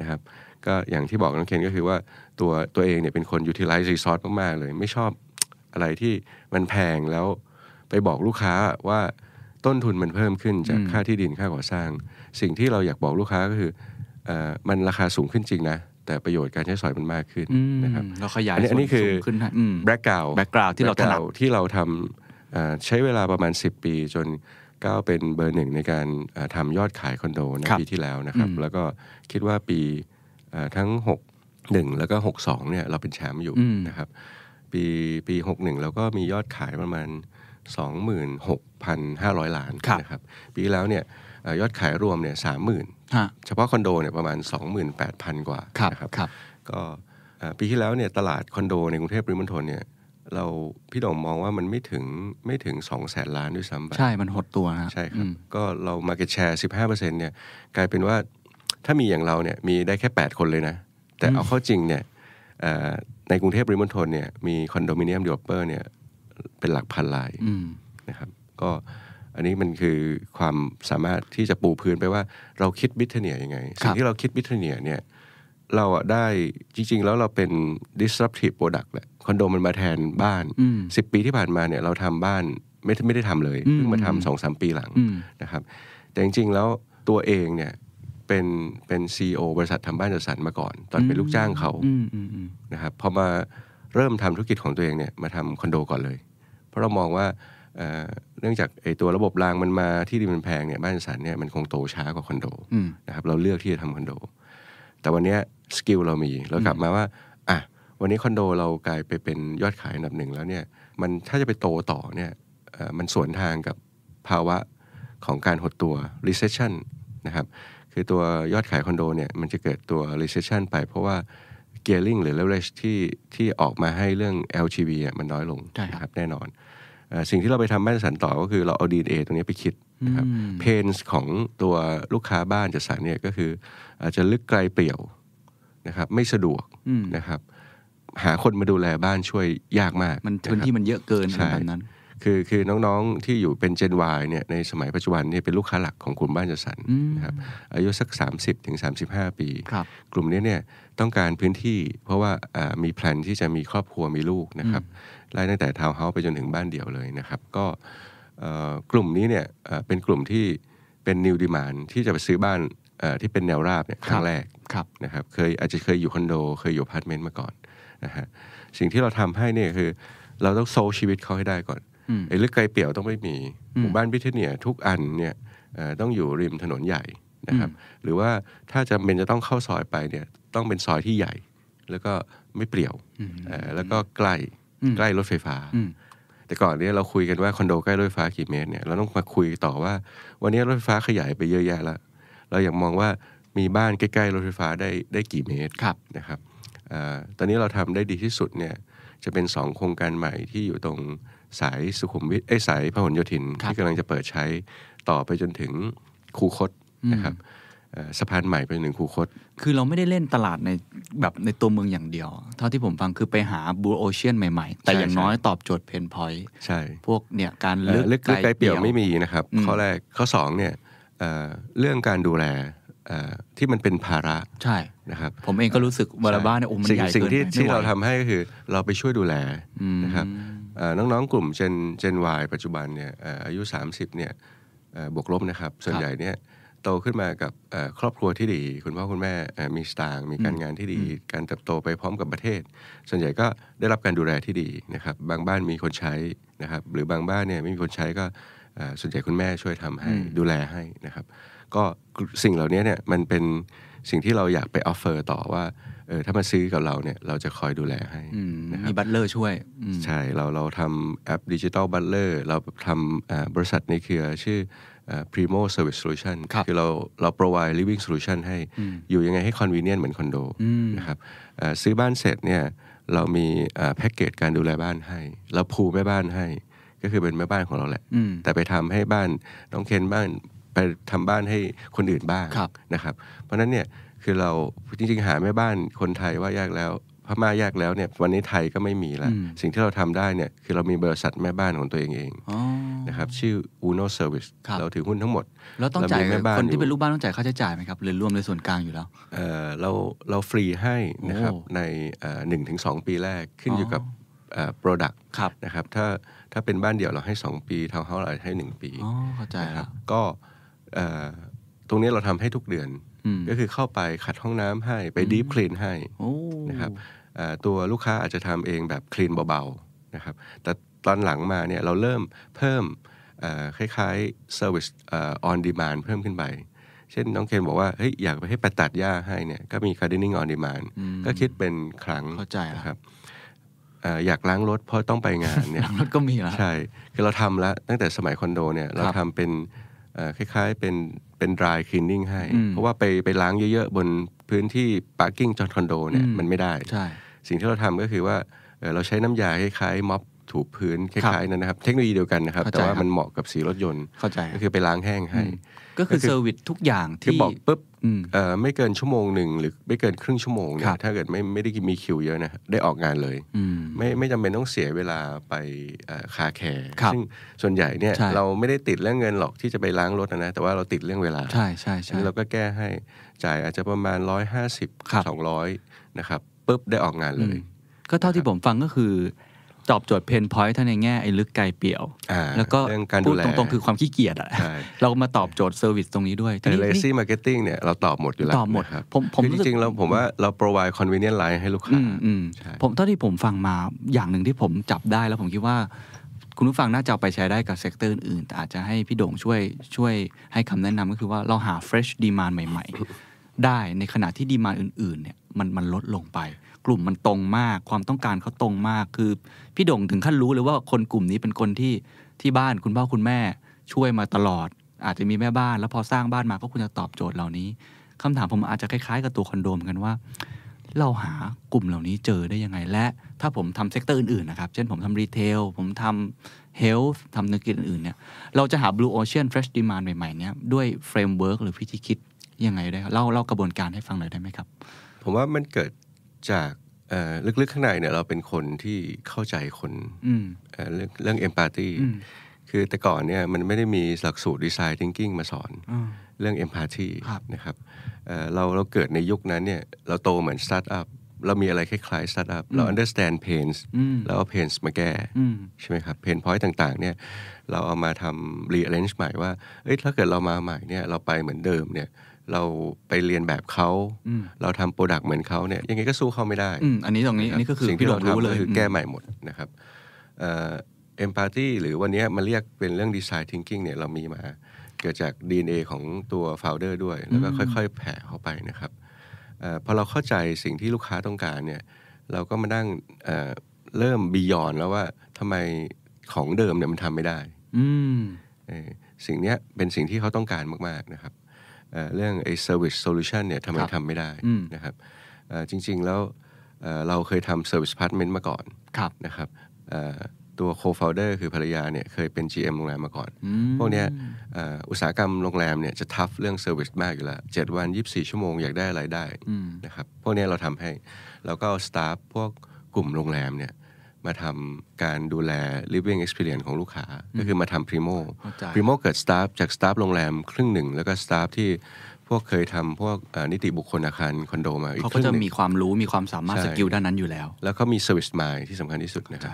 นะครับ ก็อย่างที่บอกน้องเคนก็คือว่าตัวตัวเองเนี่ยเป็นคน utilize resource มาก ๆ เลย ไม่ชอบอะไรที่มันแพงแล้วไปบอกลูกค้าว่าต้นทุนมันเพิ่มขึ้นจากค่าที่ดินค่าก่อสร้าง สิ่งที่เราอยากบอกลูกค้าก็คืออมันราคาสูงขึ้นจริงนะ แต่ประโยชน์การใช้สอยมันมากขึ้นนะครับเราขยายอันนี้คือแบ็กกราวด์แบ็กกราวด์ที่เราที่เราทำใช้เวลาประมาณ 10 ปีจนก้าวเป็นเบอร์หนึ่งในการทำยอดขายคอนโดในปีที่แล้วนะครับ แล้วก็คิดว่าปีทั้ง 6 1 แล้วก็6 2เนี่ยเราเป็นแชมป์อยู่นะครับปีปี 61เราก็มียอดขายประมาณ 26,500 ล้านนะครับปีแล้วเนี่ยยอดขายรวมเนี่ยสามหมื่นเฉพาะคอนโดเนี่ยประมาณ 28,000 กว่านะครับก็ปีที่แล้วเนี่ยตลาดคอนโดในกรุงเทพริมณฑลเนี่ยเราพี่ดองมองว่ามันไม่ถึงไม่ถึงสองแสนล้านด้วยซ้ำไปใช่ มันหดตัวนะใช่ครับ ก็เรามาก็ตแชร์สิบห้าเปอร์เซ็นเนี่ยกลายเป็นว่าถ้ามีอย่างเราเนี่ยมีได้แค่แปดคนเลยนะ แต่เอาเข้าจริงเนี่ยในกรุงเทพริมณฑลเนี่ย มีคอนโดมิเนียมเดเวลเปอร์เนี่ยเป็นหลักพันรายนะครับก็อันนี้มันคือความสามารถที่จะปูพื้นไปว่าเราคิดบิทเนียยังไงสิ่งที่เราคิดบิทเนียเนี่ยเราอะได้จริงๆแล้วเราเป็น disruptive product แหละคอนโดมันมาแทนบ้านสิบปีที่ผ่านมาเนี่ยเราทำบ้านไม่ไม่ได้ทำเลยเพิ่งมาทำสองสามปีหลังนะครับแต่จริง ๆ แล้วตัวเองเนี่ยเป็นเป็นซีอบริษัททำบ้านจัดสรรมาก่อนตอนเป็นลูกจ้างเขานะครับพอมาเริ่มทำธุรกิจของตัวเองเนี่ยมาทำคอนโด ก่อนเลย เพราะเรามองว่าเนื่องจากไอ้ตัวระบบรางมันมาที่ดินมันแพงเนี่ยบ้านจัดสรรเนี่ยมันคงโตช้ากว่าคอนโดนะครับเราเลือกที่จะทำคอนโด แต่วันนี้สกิลเรามีเรากลับมาว่าอ่ะวันนี้คอนโดเรากลายไปเป็นยอดขายอันดับหนึ่งแล้วเนี่ย มันถ้าจะไปโตต่อเนี่ย มันสวนทางกับภาวะของการหดตัว recession นะครับ คือตัวยอดขายคอนโดเนี่ย มันจะเกิดตัว recession ไปเพราะว่า gearing หรือ leverage ที่ที่ออกมาให้เรื่อง LTV มันน้อยลงนะครับ แน่นอน สิ่งที่เราไปทำบ้านสันต่อก็คือเราเอา DNA ตรงนี้ไปคิดนะครับเพนส์ของตัวลูกค้าบ้านจัดสรรเนี่ยก็คือ อาจจะลึกไกลเปลี่ยวนะครับ ไม่สะดวกนะครับหาคนมาดูแลบ้านช่วยยากมากมันพื้นที่มันเยอะเกินแบบนั้น คือคือน้องๆที่อยู่เป็นเจนวายเนี่ยในสมัยปัจจุบันเนี่ยเป็นลูกค้าหลักของกลุ่มบ้านจัดสรรนะครับอายุสัก 30-35ถึงปี กลุ่มนี้เนี่ยต้องการพื้นที่เพราะว่ามีแผนที่จะมีครอบครัวมีลูกนะครับไล่ตั้งแต่ทาวน์เฮาส์ไปจนถึงบ้านเดี่ยวเลยนะครับก็กลุ่มนี้เนี่ยเป็นกลุ่มที่เป็นนิวดีมานที่จะไปซื้อบ้านที่เป็นแนวราบเนี่ยครั้งแรกนะครับเคยอาจจะเคยอยู่คอนโดเคยอยู่พาร์ทเมนต์มาก่อนนะฮะสิ่งที่เราทำให้เนี่ยคือเราต้องโซชีวิตเขาให้ได้ก่อนไอ้เึือไกลเปี่ยวต้องไม่มีหมู่บ้านพิเทเนียทุกอันเนี่ยต้องอยู่ริมถนนใหญ่นะครับ หรือว่าถ้าจะเป็นจะต้องเข้าซอยไปเนี่ยต้องเป็นซอยที่ใหญ่แล้วก็ไม่เปลี่ยวแล้วก็ใกล้ใกล้รถไฟฟ้าแต่ก่อนนี้เราคุยกันว่าคอนโดใกล้รถไฟฟ้ากี่เมตรเนี่ยเราต้องมาคุยต่อว่าวันนี้รถไฟฟ้าขยายไปเยอะแยะแล้วเราอยากมองว่ามีบ้านใกล้ๆรถไฟฟ้าได้ได้กี่เมตรนะครับตอนนี้เราทำได้ดีที่สุดเนี่ย จะเป็นสองโครงการใหม่ที่อยู่ตรงสายสุขุมวิทไอ้สายพหลโยธินที่กำลังจะเปิดใช้ต่อไปจนถึงคูคตนะครับสะพานใหม่ไปถึงคูคต คือเราไม่ได้เล่นตลาดในแบบในตัวเมืองอย่างเดียว เท่าที่ผมฟังคือไปหาบูโอเชียนใหม่ๆ แต่อย่างน้อยตอบโจทย์เพนพอยต์ใช่พวกเนี่ยการเลือกไกลเปี่ยวไม่มีนะครับ ข้อแรกข้อสองเนี่ยเรื่องการดูแลที่มันเป็นภาระ ใช่นะครับ ผมเองก็รู้สึกบาราบ้านเนี่ยโอ้มันใหญ่เกินสิ่งที่ที่เราทำให้ก็คือ เราไปช่วยดูแลนะครับน้องๆกลุ่มเจนเจนวายปัจจุบันเนี่ยอายุ 30เนี่ยบวกลบนะครับส่วนใหญ่เนี่ยโตขึ้นมากับครอบครัวที่ดี คุณพ่อคุณแม่มีสตางค์มีการงานที่ดี การเติบโตไปพร้อมกับประเทศ ส่วนใหญ่ก็ได้รับการดูแลที่ดีนะครับ บางบ้านมีคนใช้นะครับหรือบางบ้านเนี่ยไม่มีคนใช้ก็ส่วนใหญ่คุณแม่ช่วยทำให้ดูแลให้นะครับก็สิ่งเหล่านี้เนี่ย มันเป็นสิ่งที่เราอยากไปออฟเฟอร์ต่อว่าเออถ้ามาซื้อกับเราเนี่ย เราจะคอยดูแลให้มีบัตเลอร์ช่วยใช่เราเราทำแอปดิจิตอลบัตเลอร์เราทำบริษัทในเครือชื่อ Primo Service Solution คือเรา เรา provide living solution ให้อยู่ยังไงให้ convenient เหมือนคอนโดนะครับซื้อบ้านเสร็จเนี่ย เรามีแพ็กเกจการดูแลบ้านให้เราพูแม่บ้านให้ก็คือเป็นแม่บ้านของเราแหละแต่ไปทำให้บ้านน้องเคนบ้านไปทำบ้านให้คนอื่นบ้างนะครับ เพราะฉะนั้นเนี่ยคือเราจริงๆหาแม่บ้านคนไทยว่ายากแล้ว พม่ายากแล้วเนี่ย วันนี้ไทยก็ไม่มีแล้ว สิ่งที่เราทำได้เนี่ย คือเรามีบริษัทแม่บ้านของตัวเองเองนะครับชื่อ Uno Service รเราถือหุ้นทั้งหมด แล้วต้องจ่ายคนที่เป็นลูกบ้านต้องจ่ายค่าใช้จ่ายไหมครับหรือรวมในส่วนกลางอยู่แล้วเเราเราฟรีให้นะครับในหนึ่งถึงสองปีแรกขึ้นอยู่กับโปรดักต์นะครับถ้าถ้าเป็นบ้านเดี่ยวเราให้2ปีทาวน์เฮาส์เราให้1ปีเข้าใจครับก็ตรงนี้เราทำให้ทุกเดือนก็คือเข้าไปขัดห้องน้ำให้ไปดีฟคลีนให้นะครับตัวลูกค้าอาจจะทำเองแบบคลีนเบาๆนะครับแต่ตอนหลังมาเนี่ยเราเริ่มเพิ่มคล้ายๆ service อ n demand เพิ่มขึ้นไป เช่นน้องเคนบอกว่าเฮ้ยอยากไปให้ไปตัดหญ้าให้เนี่ยก็มี gardening on demand ก็คิดเป็นครั้งเข้าใจครับอยากล้างรถเพราะต้องไปงานเนี่ยรถก็มีแล้วใช่คือเราทำแล้วตั้งแต่สมัยคอนโดเนี่ยเราทำเป็นคล้าย ๆ เป็นเป็น dry cleaning ให้ เพราะว่าไปไปล้างเยอะ ๆบนพื้นที่ปาร์กิ้งจอดคอนโดเนี่ย มันไม่ได้ สิ่งที่เราทำก็คือว่าเราใช้น้ำยาคล้ายๆม็อบถูพื้นคล้ายๆนั้นนะครับ เทคโนโลยีเดียวกันนะครับ แต่ว่ามันเหมาะกับสีรถยนต์ก็คือไปล้างแห้งให้ก็คือเซอร์วิสทุกอย่างที่บอกปุ๊บไม่เกินชั่วโมงหนึ่ง หรือไม่เกินครึ่งชั่วโมงเนี่ยถ้าเกิดไม่ไม่ได้มีคิวเยอะนะได้ออกงานเลยไม่ไม่จำเป็นต้องเสียเวลาไปคาแคร์ซึ่ง ส่วนใหญ่เนี่ยเราไม่ได้ติดเรื่องเงินหรอกที่จะไปล้างรถนะ แต่ว่าเราติดเรื่องเวลาใช่ใช่ใช่เราก็แก้ให้จ่ายอาจจะประมาณร้้อยหาสสิบองร้อยนะครับ ปุ๊บได้ออกงานเลย ก็เท่าที่ผมฟังก็คือตอบโจทย์เพนพอยท์ทั้งในแง่ ไอ้ลึกไกลเปี่ยวแล้วก็พูดตรงๆ คือความขี้เกียจอะเรามาตอบโจทย์เซอร์วิสตรงนี้ด้วยแต่เลซี่มาร์เก็ตติ้งเนี่ยเราตอบหมดอยู่แล้วตอบหมดครับผมจริงๆเราผมว่าเราปร o v i คอนเวเนียนไลน์ให้ลูกค้า ผมเท่าที่ผมฟังมาอย่างหนึ่งที่ผมจับได้แล้วผมคิดว่า คุณผู้ฟังน่าจะไปใช้ได้กับเซกเตอร์อื่นแต่อาจจะให้พี่โด่งช่วยช่วยให้คำแนะนำก็คือว่าเราหาเฟรชดีมานใหม่ๆได้ในขณะที่ดีมานอื่น ๆเนี่ยมันมันลดลงไปกลุ่มมันตรงมากความต้องการเขาตรงมากคือพี่ดงถึงขั้นรู้เลยว่าคนกลุ่มนี้เป็นคนที่ที่บ้านคุณพ่อคุณแม่ ช่วยมาตลอด อาจจะมีแม่บ้าน แล้วพอสร้างบ้านมาก็คุณจะตอบโจทย์เหล่านี้ คำถามผมอาจจะคล้ายๆ กับตัวคอนโดมกันว่า เราหากลุ่มเหล่านี้เจอได้ยังไงและถ้าผมทำเซกเตอร์อื่นๆนะครับเช่นผมทำรีเทลผมทำเฮลท์ทำธุรกิจอื่นๆ เนี่ย เราจะหาบลูโอเชียนเฟรชดีมานใหม่ๆ เนี่ยด้วยเฟรมเวิร์กหรือวิธีคิดยังไงได้เล่าเล่ากระบวนการให้ฟังหน่อยได้ไหมครับ ผมว่ามันเกิดจากลึกๆ ข้างในเนี่ยเราเป็นคนที่เข้าใจคนเรื่องเรื่องเอมพารตีคือแต่ก่อนเนี่ยมันไม่ได้มีหลักสูตรดีไซน์ทิงกิ้งมาสอนเรื่องเอมพารตีนะครับเราเราเกิดในยุคนั้นเนี่ยเราโตเหมือนสตาร์ทอัพเรามีอะไรคล้ายๆสตาร์ทอัพเรา understand pains แล้วเอา pains มาแก้ใช่ไหมครับ pain point ต่างๆเนี่ยเราเอามาทำ rearrange ใหม่ว่าเอ้ยถ้าเกิดเรามาใหม่เนี่ยเราไปเหมือนเดิมเนี่ยเราไปเรียนแบบเขา เราทำโปรดักต์เหมือนเขาเนี่ย ยังไงก็สู้เขาไม่ได้ อันนี้ตรงนี้นี่ก็คือสิ่งที่เราทำก็คือแก้ใหม่หมดนะครับเอ็มพาร์ตี้หรือวันนี้มาเรียกเป็นเรื่องดีไซน์ทิงกิ้งเนี่ย เรามีมาเกิดจาก DNA ของตัวโฟลเดอร์ด้วย แล้วก็ค่อยๆ แผ่เข้าไปนะครับอพอเราเข้าใจสิ่งที่ลูกค้าต้องการเนี่ย เราก็มานั่งเเริ่มบียอนแล้วว่าทำไมของเดิมเนี่ยมันทำไม่ได้ สิ่งนี้เป็นสิ่งที่เขาต้องการมาก ๆนะครับเรื่องไอ้ service solution เนี่ยทำไมทำไม่ได้นะครับจริง ๆ แล้วเราเคยทำ service พา p a r t m e n t มาก่อนนะครับตัว co-founder คือภรรยาเนี่ยเคยเป็น GM โรงแรมมาก่อน พวกนี้อุตสาหกรรมโรงแรมเนี่ยจะทัฟเรื่องเซอร์วิสมากอยู่แล้วเ7วัน 24 ชั่วโมงอยากได้อะไรได้นะครับพวกนี้เราทำให้ แล้วก็สตาฟพวกกลุ่มโรงแรมเนี่ยมาทำการดูแล living experience ของลูกค้า ก็คือมาทำ primo primo เกิด staff จาก staff โรงแรมครึ่งหนึ่ง แล้วก็ staff ที่พวกเคยทำพวกนิติบุคคลอาคารคอนโดมาอีกเขาก็จะมีความรู้มีความสามารถสกิลด้านนั้นอยู่แล้ว แล้วก็มี service mind ที่สำคัญที่สุดนะครับ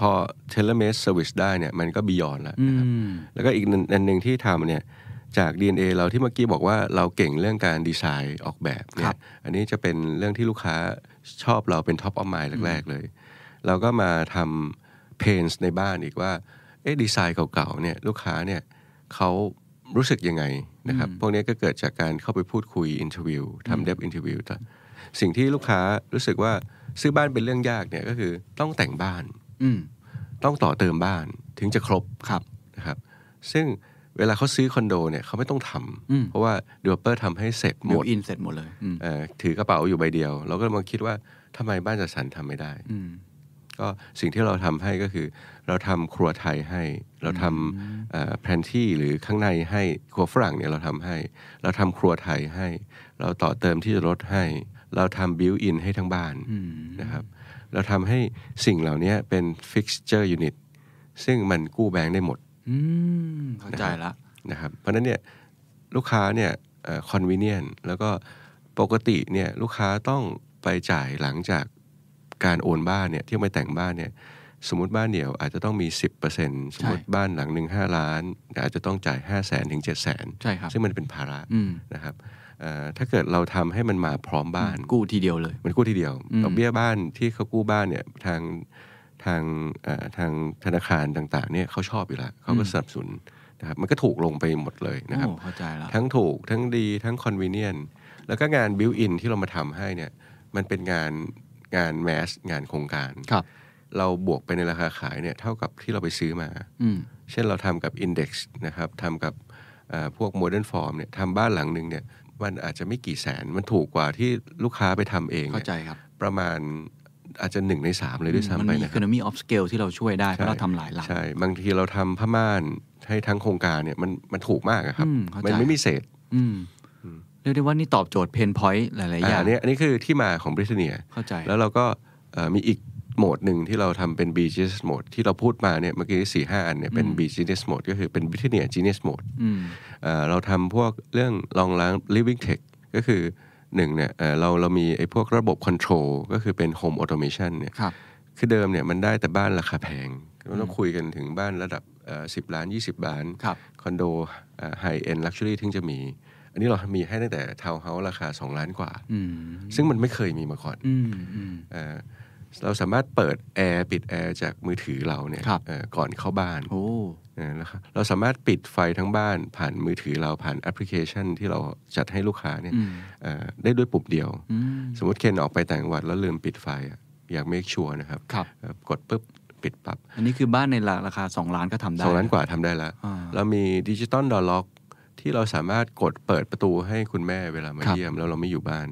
พอ t e l e m e d service ได้เนี่ยมันก็บียอนแล้วนะครับแล้วก็อีกอันหนึ่งที่ทำเนี่ยจาก DNA เราที่เมื่อกี้บอกว่าเราเก่งเรื่องการดีไซน์ออกแบบเนี่ยอันนี้จะเป็นเรื่องที่ลูกค้าชอบเราเป็นท็อปออฟไมายแรกๆเลยเราก็มาทำเพนส์ในบ้านอีกว่าเอ๊ะดีไซน์เก่าๆเนี่ยลูกค้าเนี่ยเขารู้สึกยังไงนะครับพวกนี้ก็เกิดจากการเข้าไปพูดคุยอินเทอร์วิวทำเดบอินเทอร์วิวแต่สิ่งที่ลูกค้ารู้สึกว่าซื้อบ้านเป็นเรื่องยากเนี่ยก็คือต้องแต่งบ้าน ต้องต่อเติมบ้านถึงจะครบครับนะครับซึ่งเวลาเขาซื้อคอนโดเนี่ยเขาไม่ต้องทำเพราะว่าเดเวลเปอร์ทำให้เสร็จหมดอินเสร็จหมดเลยถือกระเป๋าอยู่ใบเดียว เราก็มองคิดว่าทำไมบ้านจัดสรรทำไม่ได้ก็สิ่งที่เราทำให้ก็คือ เราทำครัวไทยให้ เราทำแพนที่หรือข้างในให้ครัวฝรั่งเนี่ยเราทำให้ เราทำครัวไทยให้ เราต่อเติมที่จะลดให้ เราทำบิวอินให้ทั้งบ้านนะครับเราทำให้สิ่งเหล่านี้เป็นฟิกเจอร์ยูนิตซึ่งมันกู้แบงค์ได้หมดเข้าใจละนะครับเพราะนั้นเนี่ยลูกค้าเนี่ยคอนเวเนียนแล้วก็ปกติเนี่ยลูกค้าต้องไปจ่ายหลังจากการโอนบ้านเนี่ยที่มาแต่งบ้านเนี่ยสมมติบ้านเดี่ยว อาจจะต้องมี 10%สมมติบ้านหลังหนึ่งห้าล้าน อาจจะต้องจ่าย5 0 0แสนถึงเจ็ดแสนใช่ครับซึ่งมันเป็นภาระนะครับถ้าเกิดเราทำให้มันมาพร้อมบ้านกู้ทีเดียวเลย มันกู้ทีเดียวดอกเบี้ยบ้านที่เขากู้บ้านเนี่ยทางทางทางธนาคารต่าง ๆเนี่ยเขาชอบอยู่ละเขาก็สนับสนุนนะครับมันก็ถูกลงไปหมดเลยนะครับทั้งถูกทั้งดีทั้งคอนเวเนียนแล้วก็งานบิวอินที่เรามาทำให้เนี่ยมันเป็นงานงานแมสงานโครงการรเราบวกไปในราคาขายเนี่ยเท่ากับที่เราไปซื้อมาเช่นเราทำกับอินเด็กซ์นะครับทำกับพวกโมเดิร์นฟอร์มเนี่ยทำบ้านหลังหนึ่งเนี่ย มันอาจจะไม่กี่แสน มันถูกกว่าที่ลูกค้าไปทำเองเข้าใจครับ ประมาณอาจจะหนึ่งในสามเลยด้วยซ้ำไปนะมันมีค c o มีออฟสเกลที่เราช่วยได้เพราะเราทำหลายหลังใช่บางทีเราทำผ้าม่านให้ทั้งโครงการเนี่ยมันมันถูกมากครับ มันไม่มีเศษเรียกได้ว่านี่ตอบโจทย์เพนพอยต์หลาย ๆ อย่าง อันนี้อันนี้คือที่มาของบริเตเนียเข้าใจ แล้วเราก็มีอีกโหมดหนึ่งที่เราทำเป็น B g จ n เน s Mode ที่เราพูดมาเนี่ยเมื่อกี้สี่ห้าอันเนี่ยเป็น B g จ n เน s Mode ก็คือเป็น b ร i t a n n i a Genius Mode เราทำพวกเรื่องลองล้าง Living Tech ก็คือหนึ่งเนี่ยเราเรามีไอ้พวกระบบ Control ก็คือเป็น Home Automation เนี่ยคคือเดิมเนี่ยมันได้แต่บ้านราคาแพง เราคุยกันถึงบ้านระดับ10ล้าน 20ล้านคอนโดไฮเอ็นลักชัวรี่ถึงจะมีอันนี้เรามีให้ตั้งแต่ทาวเฮาส์ราคาสองล้านกว่า ซึ่งมันไม่เคยมีมาก่อนเราสามารถเปิดแอร์ปิดแอร์จากมือถือเราเนี่ยก่อนเข้าบ้านครับเราสามารถปิดไฟทั้งบ้านผ่านมือถือเราผ่านแอปพลิเคชัน ที่เราจัดให้ลูกค้าเนี่ยได้ด้วยปุ่มเดียว สมมติเคนออกไปแต่งวัดแล้วลืมปิดไฟอยากเมคชัวร์นะครับรบกดปุ๊บปิดปับ๊บอันนี้คือบ้านในราคา 2 ล้านก็ทำได้งล้านกว่าทำได้แล้วเรามีดิจิตอลดอลล็อกที่เราสามารถกดเปิดประตูให้คุณแม่เวลามาเยี่ยม แล้วเราไม่อยู่บ้าน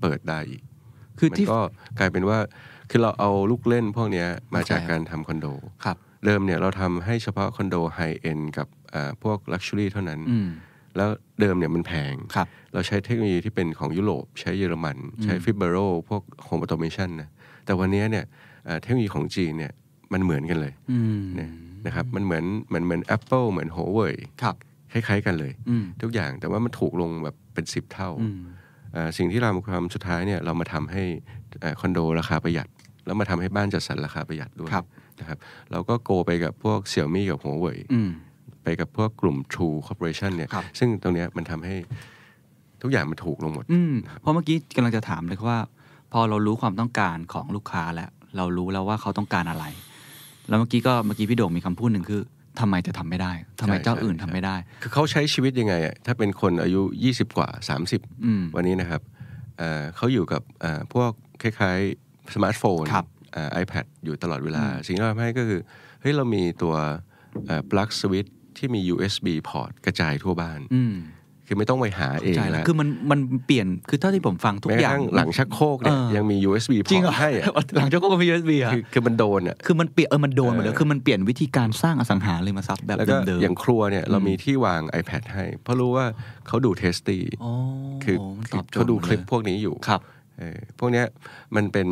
เปิดได้อีกคือที่ก็กลายเป็นว่าคือเราเอาลูกเล่นพวกนี้มาจากการทำคอนโดครับเริ่มเนี่ยเราทำให้เฉพาะคอนโดไฮเอ็นกับพวกลักชัวรี่เท่านั้น แล้วเดิมเนี่ยมันแพงรเราใช้เทคโนโลยีที่เป็นของยุโรป ใช้เยอรมัน ใช้ฟิบเบโรพวกโฮมออโตเมชันนะแต่วันนี้เนี่ยเทคโนโลยีของจีนเนี่ยมันเหมือนกันเลยนะครับมันเหมือนเหมือนเหมือนแอปเปิลเหมือนโฮเว่ยคล้ายๆกันเลยทุกอย่างแต่ว่ามันถูกลงแบบเป็นสิบเท่าสิ่งที่เราทำสุดท้ายเนี่ยเรามาทำให้คอนโดราคาประหยัด แล้วมาทำให้บ้านจัดสรรราคาประหยัดด้วยนะครับ เราก็โกไปกับพวกเสี่ยวมี่กับหัวเว่ยไปกับพวกกลุ่ม True Corporation เนี่ยซึ่งตรงนี้มันทำให้ทุกอย่างมันถูกลงหมดเพราะเมื่อกี้กำลังจะถามเลยว่า พอเรารู้ความต้องการของลูกค้าแล้วเรารู้แล้วว่าเขาต้องการอะไรแล้วเมื่อกี้ก็เมื่อกี้พี่โด่งมีคำพูดหนึ่งคือทำไมจะทำไม่ได้ ทำไมเจ้าอื่นทำไม่ได้ คือเขาใช้ชีวิตยังไง ถ้าเป็นคนอายุ 20 กว่า 30 วันนี้นะครับ เขาอยู่กับพวกคล้ายๆสมาร์ทโฟนไอแพดอยู่ตลอดเวลา สิ่งที่เราให้ก็คือ เฮ้ยเรามีตัวปลั๊กสวิตที่มี USB พอร์ตกระจายทั่วบ้านคือไม่ต้องไปหาเองนะคือมันมันเปลี่ยนคือเท่าที่ผมฟังทุกอย่างหลังชักโครกเนี่ยยังมี USB พอร์ตให้หลังชักโครกก็มี USB อ่ะคือมันโดนอ่ะคือมันเปลี่ยน เออ มันโดนหมดเลย คือมันเปลี่ยนวิธีการสร้างอสังหาเลยมาซับแบบเดิมๆอย่างครัวเนี่ยเรามีที่วาง iPad ให้ เพราะรู้ว่าเขาดูเทสตี้คือเขาดูคลิปพวกนี้อยู่ ครับพวกเนี้ยมันเป็น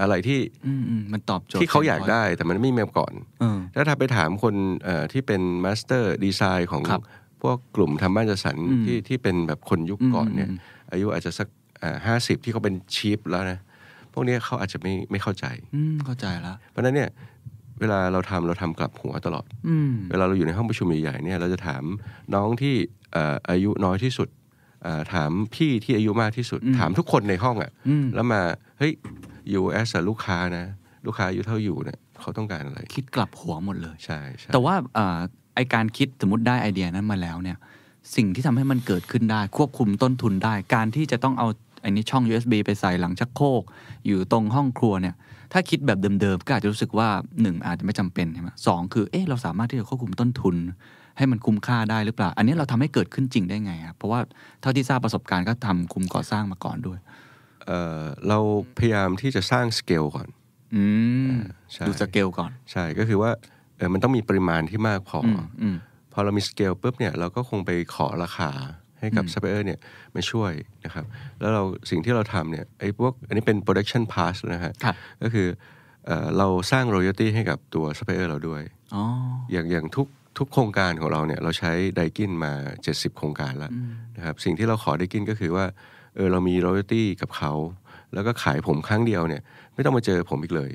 อะไรที่มันตอบโจทย์ที่เขาอยากได้ แต่มันไม่มีมาก่อนถ้าถ้าไปถามคนที่เป็นมาสเตอร์ดีไซน์ของพวกกลุ่มทำบ้านจัดสรรที่ที่เป็นแบบคนยุคก่อนเนี่ยอายุอาจจะสักห้าสิบที่เขาเป็นชีฟแล้วนะพวกนี้เขาอาจจะไม่ไม่เข้าใจเข้าใจแล้ว เพราะนั้นเนี่ยเวลาเราทำเราทำกลับหัวตลอดเวลาเราอยู่ในห้องประชุมใหญ่ๆเนี่ยเราจะถามน้องที่อายุน้อยที่สุดถามพี่ที่อายุมากที่สุดถามทุกคนในห้องอะ่ะแล้วมาเฮ้ยอยู่แอสลูกค้านะลูกค้าอายุเท่าอยู่เนี่ยเขาต้องการอะไร คิดกลับหัวหมดเลยใช่แต่ว่าไอการคิดสมมติได้ไอเดียนั้นมาแล้วเนี่ย สิ่งที่ทำให้มันเกิดขึ้นได้ ควบคุมต้นทุนได้ การที่จะต้องเอาอันนี้ช่อง USB ไปใส่หลังชักโครกอยู่ตรงห้องครัวเนี่ย ถ้าคิดแบบเดิมๆก็อาจจะรู้สึกว่า1อาจจะไม่จำเป็นใช่ไหมสองคือเอ๊ะเราสามารถที่จะควบคุมต้นทุน ให้มันคุ้มค่าได้หรือเปล่า อันนี้เราทำให้เกิดขึ้นจริงได้ไงครับเพราะว่าเท่าที่ทราบประสบการณ์ก็ทำคุมก่อสร้างมาก่อนด้วยเเราพยายามที่จะสร้างสเกลก่อนดูสเกลก่อนใช่ก็คือว่าออมันต้องมีปริมาณที่มากพอพอเรามีสเกลปุ๊บเนี่ยเราก็คงไปขอราคาให้กับซัพพลายเออร์เนี่ยมาช่วยนะครับ แล้วเราสิ่งที่เราทำเนี่ยไอ้พวกอันนี้เป็น production pass นะฮะก็คือเออเราสร้าง royalty ให้กับตัวซัพพลายเออร์เราด้วยออย่างอย่างทุกทุกโครงการของเราเนี่ย เราใช้ไดกินมา70โครงการแล้วนะครับสิ่งที่เราขอไดกินก็คือว่าเออเรามีรอยัลตี้กับเขาแล้วก็ขายผมครั้งเดียวเนี่ย ไม่ต้องมาเจอผมอีกเลย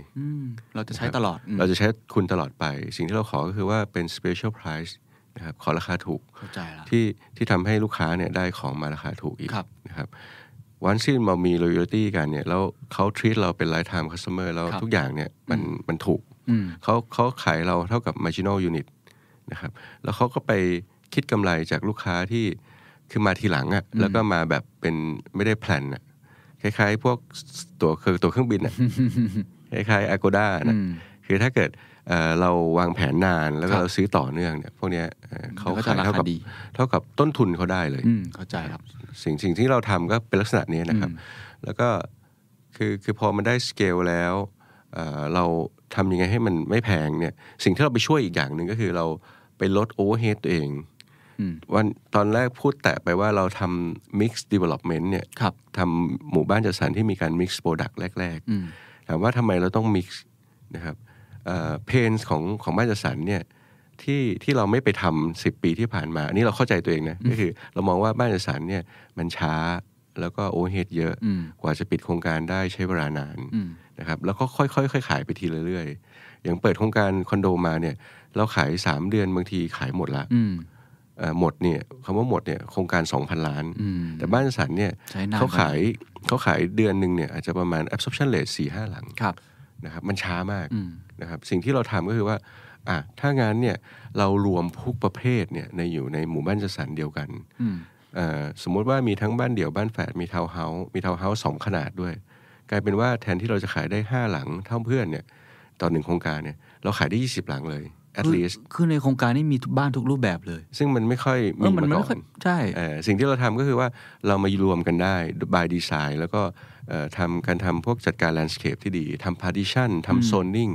เราจะใช้ตลอดเราจะใช้คุณตลอดไปสิ่งที่เราขอก็คือว่าเป็น special price นะครับขอราคาถูกที่ที่ทำให้ลูกค้าเนี่ยได้ของมาราคาถูกอีกนะครับวันที่เรามี loyalty กันเนี่ยแล้วเขา treat เราเป็น lifetime customer แล้วทุกอย่างเนี่ยมันมันถูกเขาเขาขายเราเท่ากับ marginal unit นะครับแล้วเขาก็ไปคิดกำไรจากลูกค้าที่คือมาทีหลังอะ่ะแล้วก็มาแบบเป็นไม่ได้แพลนอะ่ะคล้าย ๆ พวกตัวคือตัวเครื่องบินอะคล้ายๆอโ g ด้านะคือถ้าเกิดเราวางแผนนานแล้วก็เราซื้อต่อเนื่องเนี่ยพวกนี้เขาขายเท่ากับเท่ากับต้นทุนเขาได้เลยเข้าใจครับสิ่งสิ่งที่เราทำก็เป็นลักษณะนี้นะครับ แล้วก็คือคือพอมันได้สเกลแล้วเราทำยังไงให้มันไม่แพงเนี่ยสิ่งที่เราไปช่วยอีกอย่างหนึ่งก็คือเราไปลดโอเวอร์เฮดตัวเองวันตอนแรกพูดแตะไปว่าเราทำมิกซ์ดีเวล็อปเมนต์เนี่ยทำหมู่บ้านจัดสรรที่มีการมซ์โปรดักต์แรกๆถามว่าทำไมเราต้องมิกซ์นะครับเพนส์ของของบ้านจัดสรรเนี่ยที่ที่เราไม่ไปทำสิบปีที่ผ่านมา อันนี้เราเข้าใจตัวเองนะก็คือเรามองว่าบ้านจัดสรรเนี่ยมันช้าแล้วก็โอเเฮดเยอะ กว่าจะปิดโครงการได้ใช้เวลานานนะครับแล้วก็ค่อยๆค่อยขายไปทีเรื่อย ๆ อย่างเปิดโครงการคอนโดมาเนี่ยเราขายสามเดือนบางทีขายหมดละหมดเนี่ยคำว่าหมดเนี่ยโครงการ 2,000 ล้าน แต่บ้านสันเนี่ยเขาขายเขาขายเดือนหนึ่งเนี่ยอาจจะประมาณ absorption rate สี่ห้าหลังนะครับ มันช้ามากนะครับสิ่งที่เราทำก็คือว่าอ่ะถ้างั้นเนี่ย เรารวมทุกประเภทเนี่ยในอยู่ในหมู่บ้านจัดสรรเดียวกัน สมมติว่ามีทั้งบ้านเดี่ยวบ้านแฝดมีทาวเฮาส์มีทาวเฮาส์สองขนาดด้วย กลายเป็นว่าแทนที่เราจะขายได้ 5 หลังเท่าเพื่อนเนี่ยต่อหนึ่งโครงการเนี่ยเราขายได้ 20 หลังเลย at least คือในโครงการนี้มีบ้านทุกรูปแบบเลย ซึ่งมันไม่ค่อยมีมาก่อนใช่สิ่งที่เราทำก็คือว่าเรามารวมกันได้ by design แล้วก็ทำการทำพวกจัดการ l ลน d ์สเคปที่ดีทำพาร์ติชันทำโซนนิ่ง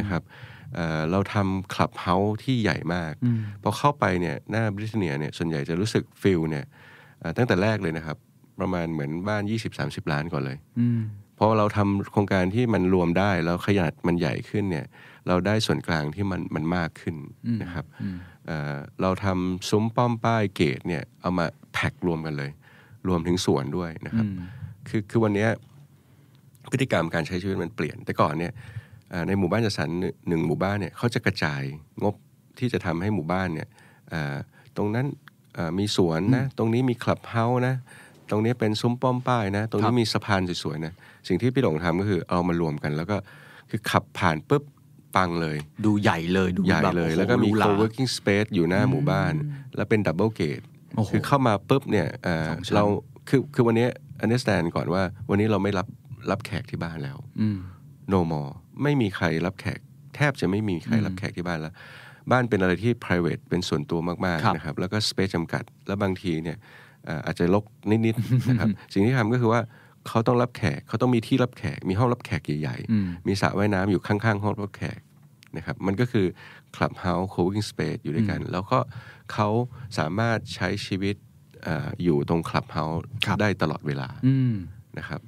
นะครับเราทำคลับเฮาส์ที่ใหญ่มากพอเข้าไปเนี่ยหน้าบริเันเนียเนี่ยส่วนใหญ่จะรู้สึกฟิลเนี่ยตั้งแต่แรกเลยนะครับ ประมาณเหมือนบ้าน 20-30 ล้านก่อนเลยพอเราทำโครงการที่มันรวมได้ แล้วขนาดมันใหญ่ขึ้นเนี่ยเราได้ส่วนกลางที่มันมันมากขึ้นนะครับ เราทำซุ้มป้อมป้ายเกตเนี่ย เอามาแพ็กรวมกันเลย รวมถึงสวนด้วยนะครับ คือคือวันนี้พฤติกรรมการใช้ชีวิตมันเปลี่ยน แต่ก่อนเนี่ยในหมู่บ้านจัดสรรหนึ่งหมู่บ้านเนี่ยเขาจะกระจายงบที่จะทำให้หมู่บ้านเนี่ยตรงนั้นมีสวนนะ ตรงนี้มีคลับเฮาส์นะตรงนี้เป็นซุ้มป้อมป้ายนะตรงนี้มีสะพานสวยๆนะสิ่งที่พี่หลงทำก็คือเอามารวมกัน แล้วก็คือขับผ่านปุ๊บปังเลย ดูใหญ่เลย ดูใหญ่เลย แล้วก็มี co-working space อยู่หน้าหมู่บ้าน แล้วเป็นดับเบิลเกตคือเข้ามาปุ๊บเนี่ยเรา คือ คือวันนี้อ n d e r s t a n d ก่อนว่า วันนี้เราไม่รับ รับแขกที่บ้านแล้ว no more ไม่มีใครรับแขก แทบจะไม่มีใครรับแขกที่บ้านแล้ว บ้านเป็นอะไรที่ private เป็นส่วนตัวมาก ๆ นะครับ แล้วก็ space จำกัด แล้วบางทีเนี่ยอาจจะลกนิด ๆ นะครับ สิ่งที่ทำก็คือว่าเขาต้องรับแขก เขาต้องมีที่รับแขก มีห้องรับแขกใหญ่ๆ มีสระว่ายน้ำอยู่ข้างๆ ห้องรับแขกนะครับ มันก็คือคลับเฮาส์โคเวกิ้งสเปซอยู่ด้วยกัน แล้วก็เขาสามารถใช้ชีวิตออยู่ตรงคลับเฮาส์ได้ตลอดเวลานะครับ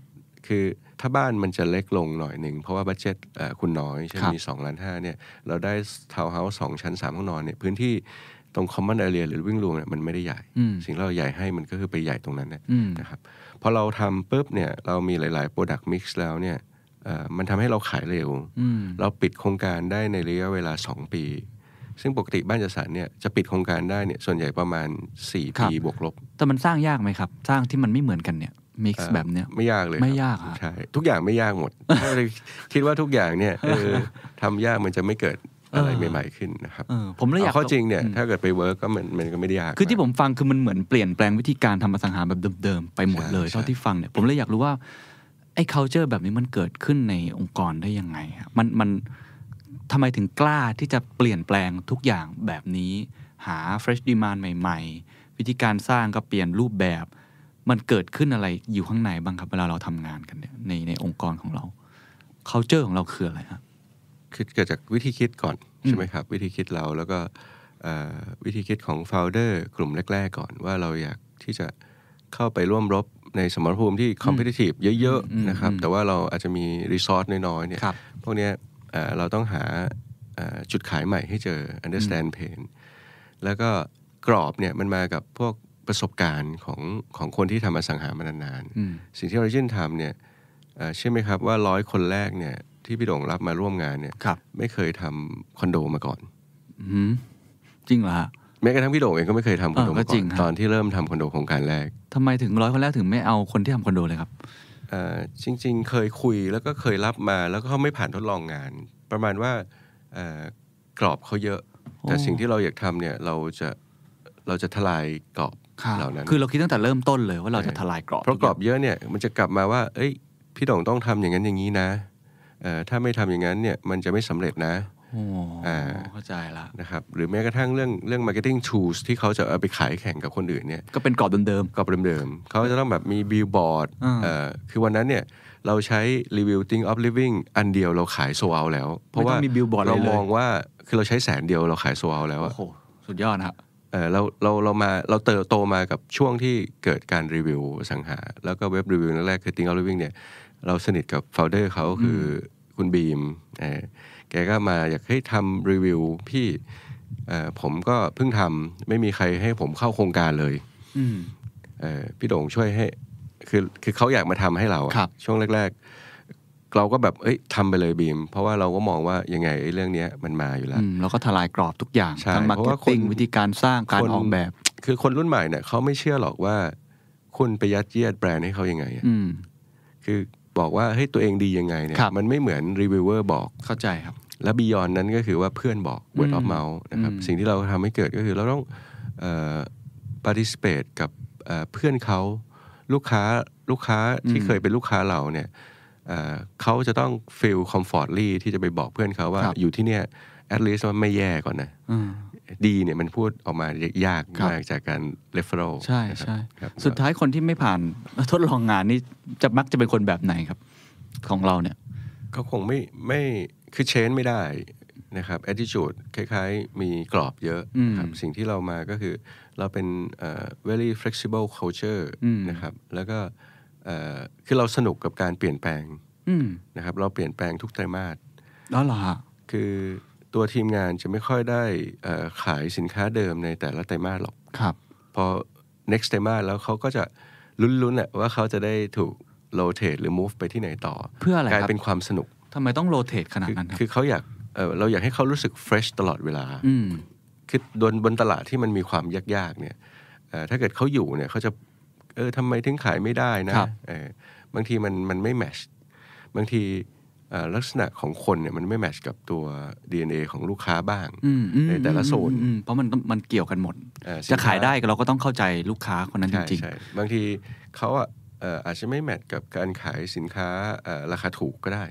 คือถ้าบ้านมันจะเล็กลงหน่อยหนึ่ง เพราะว่าบัตเจ็ตคุณน้อยใช่มีสองล้านห้าเนี่ย เราได้ทาวน์เฮาส์สองชั้นสามห้องนอนเนี่ยพื้นที่ตรงคอมมอนแอเรียหรือวิ่งลวงเนี่ยมันไม่ได้ใหญ่ สิ่งที่เราใหญ่ให้มันก็คือไปใหญ่ตรงนั้นนะครับพอเราทำปุ๊บเนี่ยเรามีหลาย ๆ Product Mix แล้วเนี่ยมันทำให้เราขายเร็ว เราปิดโครงการได้ในระยะเวลา 2 ปี ซึ่งปกติบ้านจัดสรรเนี่ยจะปิดโครงการได้เนี่ยส่วนใหญ่ประมาณ 4 ปี บวกลบแต่มันสร้างยากไหมครับ สร้างที่มันไม่เหมือนกันเนี่ยมิกซ์แบบเนี้ยไม่ยากเลยไม่ยากใช่ทุกอย่างไม่ยากหมดถ้าคิดว่าทุกอย่างเนี่ยอทำยากมันจะไม่เกิดอะไรใหม่ ๆขึ้นนะครับผมเลยอยากเข้าจริงเนี่ยถ้าเกิดไปเวิร์กก็มันมันก็ไม่ได้ยากคือที่ผมฟังคือมันเหมือนเปลี่ยนแปลงวิธีการทำอสังหาแบบเดิมๆไปหมดเลยเท่าที่ฟังเนี่ย ผมเลยอยากรู้ว่าไอ้ culture แบบนี้มันเกิดขึ้นในองค์กรได้ยังไงมันมันทำไมถึงกล้าที่จะเปลี่ยนแปลงทุกอย่างแบบนี้ หา fresh demand ใหม่ ๆ วิธีการสร้างก็เปลี่ยนรูปแบบ มันเกิดขึ้นอะไรอยู่ข้างในบ้างครับเวลาเราทำงานกันเนี่ยในในองค์กรของเรา culture ของเราคืออะไรครับคือเกิดจากวิธีคิดก่อน ใช่ไหมครับ วิธีคิดเราแล้วก็วิธีคิดของโฟลเดอร์กลุ่มแรกๆก่อน ว่าเราอยากที่จะเข้าไปร่วมรบในสมรภูมิที่คอมเพลติฟเยอะๆนะครับ แต่ว่าเราอาจจะมีรีซอสน้อยๆเนี่ยพวกนี้เราต้องหาจุดขายใหม่ให้เจอ understand pain แล้วก็กรอบเนี่ยมันมากับพวกประสบการณ์ของของคนที่ทำอสังหามานานๆสิ่งที่เราเช่นทำเนี่ยเชื่อไหมครับว่าร้อยคนแรกเนี่ยที่พี่โด่งรับมาร่วมงานเนี่ยครับไม่เคยทำคอนโดมาก่อน อืจริงเหรอฮะแม้กระทั่งพี่โด่งเองก็ไม่เคยทำคอนโดมาก่อนตอนที่เริ่มทำคอนโดโครงการแรกทำไมถึงร้อยคนแรกถึงไม่เอาคนที่ทำคอนโดเลยครับอจริงๆ เคยคุยแล้วก็เคยรับมา แล้วก็ไม่ผ่านทดลองงาน ประมาณว่ากรอบเขาเยอะ แต่สิ่งที่เราอยากทำเนี่ย เราจะเราจะทลายกรอบเหล่านั้นคือเราคิดตั้งแต่เริ่มต้นเลย ว่าเราจะทลายกรอบเพราะกรอบเยอะเนี่ยมันจะกลับมาว่า เอ้ยพี่โด่งต้องทำอย่างนั้นอย่างนี้นะถ้าไม่ทำอย่างนั้นเนี่ย มันจะไม่สำเร็จนะเข้าใจละนะครับหรือแม้กระทั่งเรื่องเรื่อง marketing tools ที่เขาจะเอาไปขายแข่งกับคนอื่นเนี่ย ก็เป็นกรอบเดิมๆกรอบเดิมๆเขาจะต้องแบบมีบิลบอร์ดคือวันนั้นเนี่ย เราใช้รีวิว t h i n g of living อันเดียวเราขายโซเอาแล้ว เพราะว่าเรามองว่าคือเราใช้แสนเดียวเราขายโซเอาแล้วโอ้โหสุดยอดครับเออเราเราเรามาเราเติบโตมากับช่วงที่เกิดการรีวิวสังหา แล้วก็เว็บรีวิวแรกคือ think of living เนี่ยเราสนิทกับโฟลเดอร์เขาคือคุณบีมแกก็มาอยากให้ทำรีวิวพี่ผมก็เพิ่งทำไม่มีใครให้ผมเข้าโครงการเลย พี่โด่งช่วยให้ คือคือเขาอยากมาทำให้เราช่วงแรกๆ เราก็แบบ เอ้ยทำไปเลยบีม เพราะว่าเราก็มองว่ายังไงไอ้เรื่องนี้มันมาอยู่แล้วเราก็ทลายกรอบทุกอย่างทั้งมาร์เก็ตติ้งวิธีการสร้างการออกแบบ คือคนรุ่นใหม่เนี่ยเขาไม่เชื่อหรอกว่าคุณไปยัดเยียดแบรนด์ให้เขายังไงคือบอกว่าเฮ้ยตัวเองดียังไงเนี่ย มันไม่เหมือนรีวิวเวอร์บอกเข้าใจครับและบียอนนั้นก็คือว่าเพื่อนบอกเร์ดออฟเมาส์นะครับ สิ่งที่เราทำให้เกิดก็คือเราต้อง p a r t i ป i p a t e กับเพื่อนเขาลูกค้าลูกค้าที่เคยเป็นลูกค้าเราเนี่ยเขาจะต้อง feel comfortly ที่จะไปบอกเพื่อนเขาว่าอยู่ที่เนี่ยแอดลิสมันไม่แย่ก่อนนะดีเนี่ย มันพูดออกมายากมากจากการเ e ฟ e r r รใช่ใช่สุดท้ายคนที่ไม่ผ่าน ทดลองงานนี่จะมักจะเป็นคนแบบไหนครับ ของเราเนี่ย เขาคงไม่ไม่คือเชนไม่ได้นะครับแอด i ิชูดคล้าย ๆ มีกรอบเยอะครับ สิ่งที่เรามาก็คือเราเป็น very flexible culture นะครับ แล้วก็คือเราสนุกกับการเปลี่ยนแปลง นะครับ เราเปลี่ยนแปลงทุกไตรมาสแล้วเหรอคือตัวทีมงานจะไม่ค่อยได้ขายสินค้าเดิมในแต่ละไตรมาสหรอก ครับ พอ next ไตรมาสแล้วเขาก็จะลุ้นๆแหละว่าเขาจะได้ถูกโรเตทหรือ move ไปที่ไหนต่อ เพื่ออะไรกลายเป็นความสนุกทำไมต้องโรเตทขนาดนั้นครับคือเขาอยาก เราอยากให้เขารู้สึก fresh ตลอดเวลา คือโดนบนตลาดที่มันมีความยากๆเนี่ย ถ้าเกิดเขาอยู่เนี่ยเขาจะ เออทำไมถึงขายไม่ได้นะ บางทีมันมันไม่แมชบางทีลักษณะของคนเนี่ยมันไม่แมชกับตัว DNA ของลูกค้าบ้างในแต่ละโซนเพราะมันมันเกี่ยวกันหมด จะขายได้เราก็ต้องเข้าใจลูกค้าคนนั้นจริงๆบางทีเขาอ่ะอาจจะไม่แมทกับการขายสินค้าราคาถูกก็ได้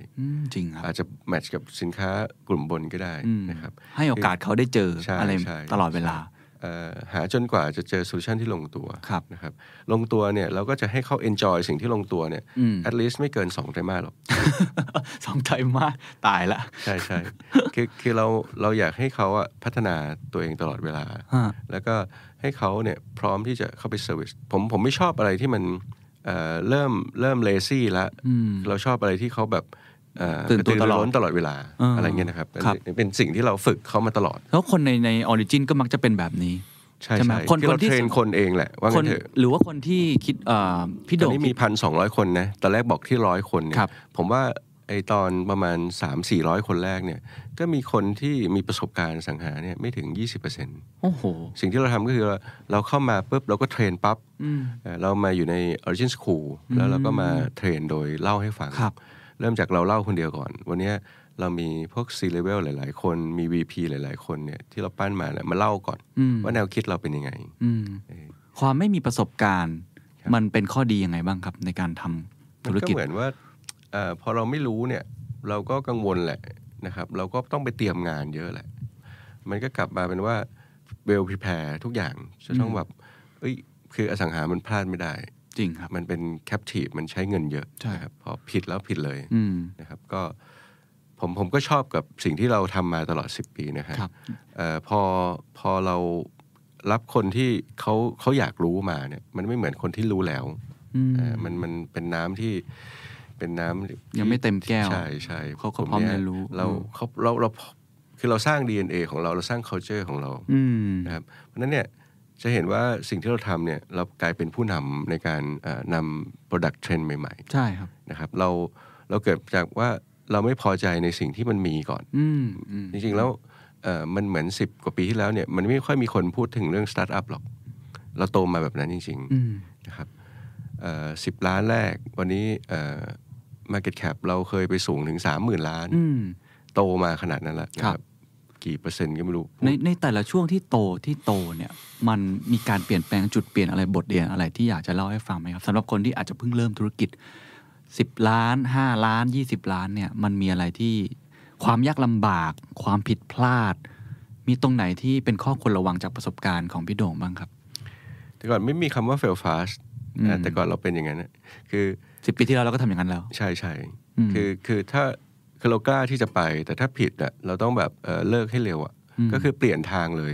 จริงครับอาจจะแมทกับสินค้ากลุ่มบนก็ได้นะครับให้โอกาสเขาได้เจออะไรตลอดเวลาหาจนกว่าจะเจอโซลูชันที่ลงตัวนะครับ ลงตัวเนี่ยเราก็จะให้เขา enjoy สิ่งที่ลงตัวเนี่ย at least ไม่เกินสองไตรมาสหรอกสองไตรมาสตายละใช่ใช่คือคือเราเราอยากให้เขาอะพัฒนาตัวเองตลอดเวลา แล้วก็ให้เขาเนี่ยพร้อมที่จะเข้าไปเซอร์วิสผมผมไม่ชอบอะไรที่มันเริ่มเริ่มเลซี่ละเราชอบอะไรที่เขาแบบตื่นตัวตลอดตลอดเวลาอะไรเงี้ยนะครับเป็นสิ่งที่เราฝึกเขามาตลอดแล้วคนในในออริจินก็มักจะเป็นแบบนี้ ใช่ไหมคนคนที่เทรนคนเองแหละ ว่างันเถอะหรือว่าคนที่คิดพี่โดงนี่มีพันสองร้อยคนนะตอนแรกบอกที่ร้อยคนเนี่ยผมว่าไอตอนประมาณ 3 4 0 0 คนแรกเนี่ย ก็มีคนที่มีประสบการณ์สังหาเนี่ยไม่ถึง 20%โอ้โหสิ่งที่เราทำก็คือเราเข้ามาปุ๊บเราก็เทรนปับ๊บเรามาอยู่ใน Origin School แล้วเราก็มาเทรนโดยเล่าให้ฟังเริ่มจากเราเล่าคนเดียวก่อน วันนี้เรามีพวก C-level หลาย ๆ คน มี VP หลาย ๆ คนเนี่ยที่เราปั้นมาเนี่ยมาเล่าก่อน ว่าแนวคิดเราเป็นยังไงความไม่มีประสบการณ์ มันเป็นข้อดียังไงบ้างครับในการทำธุรกิจก็เหมือนว่าอพอเราไม่รู้เนี่ย เราก็กังวลแหละนะครับ เราก็ต้องไปเตรียมงานเยอะแหละ มันก็กลับมาเป็นว่าเบลพรีแพรทุกอย่างจะต้องแบบเอ้ยคืออสังหามันพลาดไม่ได้จริงครับมันเป็นแคปทีฟมันใช้เงินเยอะใช่ครับพอผิดแล้วผิดเลยนะครับ ก็ผมผมก็ชอบกับสิ่งที่เราทำมาตลอดสิบปีนะครับออพอพอเรารับคนที่เขาเขาอยากรู้มาเนี่ยมันไม่เหมือนคนที่รู้แล้วมันมันเป็นน้ำที่เป็นน้ำยังไม่เต็มแก้ว ใช่ใช่เขาเขาพร้อมเรียนรู้เราเขาเราเราคือเราสร้าง DNA ของเราเราสร้าง culture ของเรานะครับเพราะนั้นเนี่ยจะเห็นว่าสิ่งที่เราทำเนี่ย เรากลายเป็นผู้นำในการนำ product trend ใหม่ ๆ ใช่ครับนะครับเราเราเกิดจากว่าเราไม่พอใจในสิ่งที่มันมีก่อนอจริง ๆ แล้วมันเหมือนสิบกว่าปีที่แล้วเนี่ย มันไม่ค่อยมีคนพูดถึงเรื่องสตาร์ทอัพหรอก เราโตมาแบบนั้นจริงๆนะครับสิบล้านแรก วันนี้ร์เก็ตแคปเราเคยไปสูงถึงสามหมื่นล้าน โตมาขนาดนั้นแล้วครับกี่เปอร์เซ็นต์ก็ไม่รู้ในในแต่ละช่วงที่โตที่โตเนี่ย มันมีการเปลี่ยนแปลงจุดเปลี่ยนอะไรบทเรียนอะไรที่อยากจะเล่าให้ฟังไหมครับสำหรับคนที่อาจจะเพิ่งเริ่มธุรกิจ10ล้าน5ล้าน20ล้านเนี่ย มันมีอะไรที่ความยากลำบาก ความผิดพลาด มีตรงไหนที่เป็นข้อควรระวังจากประสบการณ์ของพี่โด่งบ้างครับแต่ก่อนไม่มีคำว่า fail fast แต่ก่อนเราเป็นอย่างนั้นคือสิบปีที่แล้วเราก็ทำอย่างนั้นแล้ว ใช่ใช่คือคือถ้าคือเรากล้าที่จะไปแต่ถ้าผิดอะเราต้องแบบเเลิกให้เร็วอะก็คือเปลี่ยนทางเลย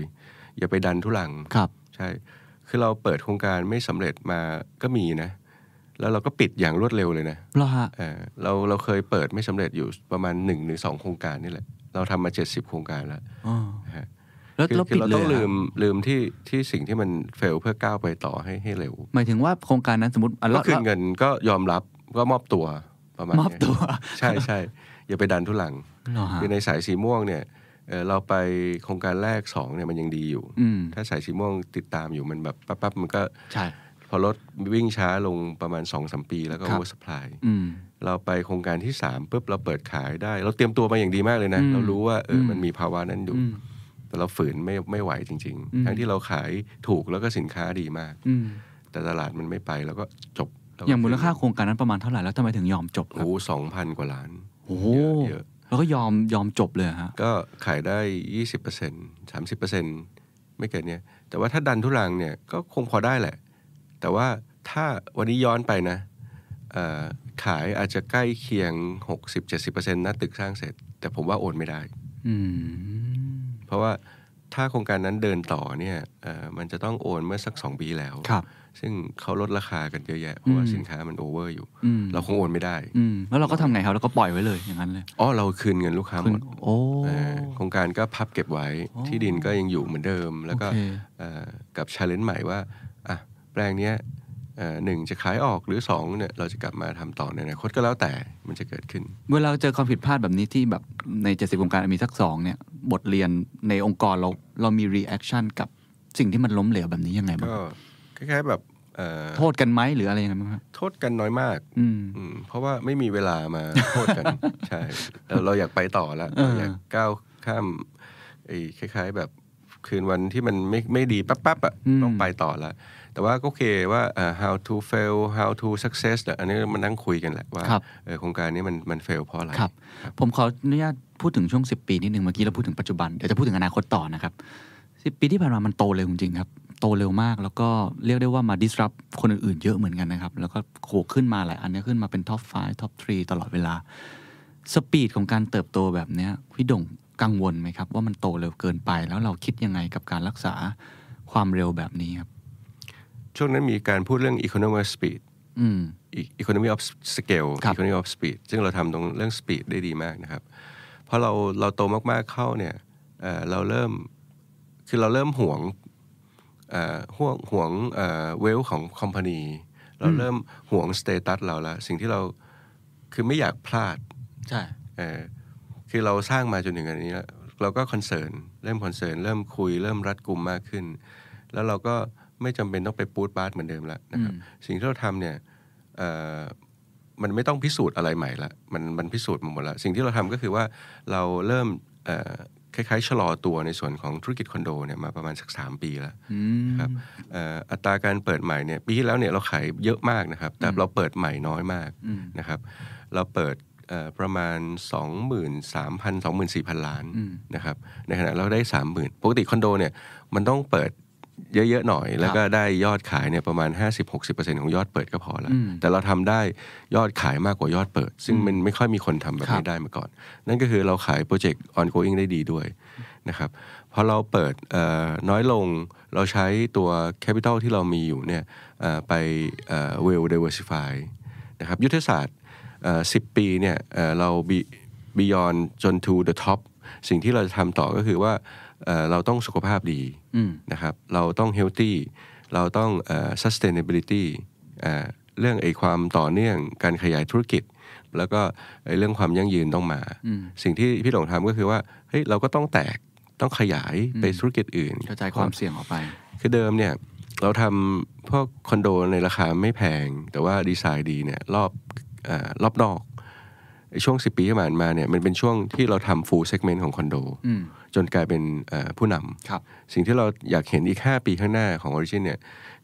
อย่าไปดันทุลังครับ ใช่ คือเราเปิดโครงการไม่สำเร็จมาก็มีนะ แล้วเราก็ปิดอย่างรวดเร็วเลยนะเหรอฮะเราเราเคยเปิดไม่สำเร็จอยู่ประมาณหนึ่งหรือสองโครงการนี่แหละ เราทำมาเจ็ดสิบโครงการแล้วแล้วเราปิดเลยเราต้องลืมลืมที่ที่สิ่งที่มันเฟลเพื่อก้าวไปต่อให้ให้เร็วหมายถึงว่าโครงการนั้นสมมติก็คืนเงินก็ยอมรับก็มอบตัวประมาณมอบตัว ใช่ใช่อย่าไปดันทุลังคือในสายสีม่วงเนี่ยเราไปโครงการแรกสองเนี่ยมันยังดีอยู่ถ้าสายสีม่วงติดตามอยู่มันแบบปั๊บๆมันก็พอรถวิ่งช้าลงประมาณสองสมปีแล้วก็โอเวอร์สป이ดเราไปโครงการที่สามปุ๊บเราเปิดขายได้เราเตรียมตัวมาอย่างดีมากเลยนะเรารู้ว่าเออมันมีภาวะนั้นอยู่แต่เราฝืนไม่ไม่ไหวจริงๆทั้งที่เราขายถูกแล้วก็สินค้าดีมากแต่ตลาดมันไม่ไปแล้วก็จบอย่างมูลค่าโครงการนั้นประมาณเท่าไหร่แล้วทำไมถึงยอมจบบโอ้สองพันกว่าล้านเยอะเยอะแล้วก็ยอมยอมจบเลยฮะ ก็ขายได้ยี่สิบเปอร์เซ็นตสามสิบเปอร์เซ็นไม่เกินเนี้ยแต่ว่าถ้าดันทุลังเนี่ย ก็คงพอได้แหละ แต่ว่าถ้าวันนี้ย้อนไปนะ ขายอาจจะใกล้เคียงหกสสิิบบเเจ็ดปอร์เซ็นตะตึกสร้างเสร็จ แต่ผมว่าโอนไม่ได้ เพราะว่าถ้าโครงการนั้นเดินต่อเนี่ยมันจะต้องโอนเมื่อสักสองปีแล้ว ครับซึ่งเขาลดราคากันเยอะแยะ เพราะว่าสินค้ามันโอเวอร์อยู่ เราคงโอนไม่ได้แล้วเราก็ทำไงครับเราก็ปล่อยไว้เลยอย่างนั้นเลยอ๋อเราคืนเงินลูกค้าหมดโครงการก็พับเก็บไว้ที่ดินก็ยังอยู่เหมือนเดิม แล้วก็กับชาเลนจ์ใหม่ว่าอ่ะแปลงเนี้ยหนึ่งจะขายออกหรือสองเนี่ยเราจะกลับมาทำต่อในอนาคตก็แล้วแต่มันจะเกิดขึ้นเวลาเจอความผิดพลาดแบบนี้ที่แบบในเจ็ดสิบองค์การมีสักสองเนี่ยบทเรียนในองค์กรเราเรามีรีแอคชั่นกับสิ่งที่มันล้มเหลวแบบนี้ยังไงบ้างก็คล้ายๆแบบโทษกันไหมหรืออะไรยังไงบ้างครับโทษกันน้อยมากอืมเพราะว่าไม่มีเวลามาโทษกันใช่เราอยากไปต่อแล้วเราอยากก้าวข้ามไอ้คล้ายๆ แบบคืนวันที่มันไม่ไม่ดีปั๊บปั๊บอ่ะต้องไปต่อละแต่ว่าก็โอเคว่า how to fail how to success อันนี้มันนั่งคุยกันแหละว่าโครงการนี้มันมัน fail เพราะอะไรรผมขออนุญาตพูดถึงช่วง 10 ปีนิดนึง เมื่อกี้เราพูดถึงปัจจุบันเดี๋ยวจะพูดถึงอนาคตต่อนะครับ 10 ปีที่ผ่านมามันโตเลยจริงๆครับโตเร็วมากแล้วก็เรียกได้ว่ามา disrupt คนอื่นๆเยอะเหมือนกันนะครับ แล้วก็โขขึ้นมาหลายอันนี้ขึ้นมาเป็น top 5 top 3ตลอดเวลาสปีดของการเติบโตแบบนี้พี่ดงกังวลไหมครับ ว่ามันโตเร็วเกินไป แล้วเราคิดยังไงกับการรักษาความเร็วแบบนี้ครับ ช่วงนั้นมีการพูดเรื่อง economy of speed economy of scale economy of speed ซึ่งเราทำตรงเรื่อง speed ได้ดีมากนะครับเพราะเราเราโตมากๆ เข้าเนี่ยเราเริ่มคือเราเริ่มห่วงห่วงห่วงเวลของคอมพานีเราเริ่มห่วงสเตตัสเราละสิ่งที่เราคือไม่อยากพลาดใช่คือเราสร้างมาจนถึงอันนี้แล้วเราก็คอนเซิร์นเริ่มคอนเซิร์นเริ่มคุย เริ่มรัดกลุ่มมากขึ้น แล้วเราก็ไม่จำเป็นต้องไปปูดบาร์เหมือนเดิมแล้วนะครับสิ่งที่เราทำเนี่ยมันไม่ต้องพิสูจน์อะไรใหม่ละมันมันพิสูจน์มาหมดแล้วสิ่งที่เราทำก็คือว่าเราเริ่มคล้ายๆชะลอตัวในส่วนของธุรกิจคอนโดเนี่ยมาประมาณสักสามปีแล้วครับอัตราการเปิดใหม่เนี่ยปีที่แล้วเนี่ยเราขายเยอะมากนะครับแต่เราเปิดใหม่น้อยมากนะครับเราเปิดประมาณ 23,000 24,000 ล้านนะครับในขณะเราได้ 30,000ปกติคอนโดเนี่ยมันต้องเปิดเยอะ ๆ หน่อย แล้วก็ได้ยอดขายเนี่ยประมาณ 50-60%ของยอดเปิดก็พอแล้วแต่เราทำได้ยอดขายมากกว่ายอดเปิด ซึ่งมันไม่ค่อยมีคนทำแบบนี้ได้มาก่อน นั่นก็คือเราขายโปรเจกต์ออน g o i n g ได้ดีด้วยนะครับพอเราเปิดน้อยลงเราใช้ตัวแคปิตอลที่เรามีอยู่เนี่ยไปเวลเดเวอร์ซิฟายนะครับ ยุทธศาสตร์10 ปีเนี่ยเราบียอนจนเดอะท็อปสิ่งที่เราจะทำต่อก็คือว่าเราต้องสุขภาพดีนะครับ เราต้องเฮลตี้ เราต้อง sustainability เรื่องไอ้ความต่อเนื่องการขยายธุรกิจ แล้วก็เรื่องความยั่งยืนต้องมา สิ่งที่พี่หลงทำก็คือว่า เฮ้ยเราก็ต้องแตก ต้องขยายไปธุรกิจอื่นกระจายความเสี่ยงออกไป คือเดิมเนี่ยเราทำพวกคอนโดในราคาไม่แพงแต่ว่าดีไซน์ดีเนี่ยรอบอรอบนอกช่วงสิปีที่ผ่านมาเนี่ยมันเป็นช่วงที่เราทำฟูลเซกเมนต์ของคอนโดจนกลายเป็นผู้นำสิ่งที่เราอยากเห็นอีก 5 ปีข้างหน้าของ Origin เนี่ย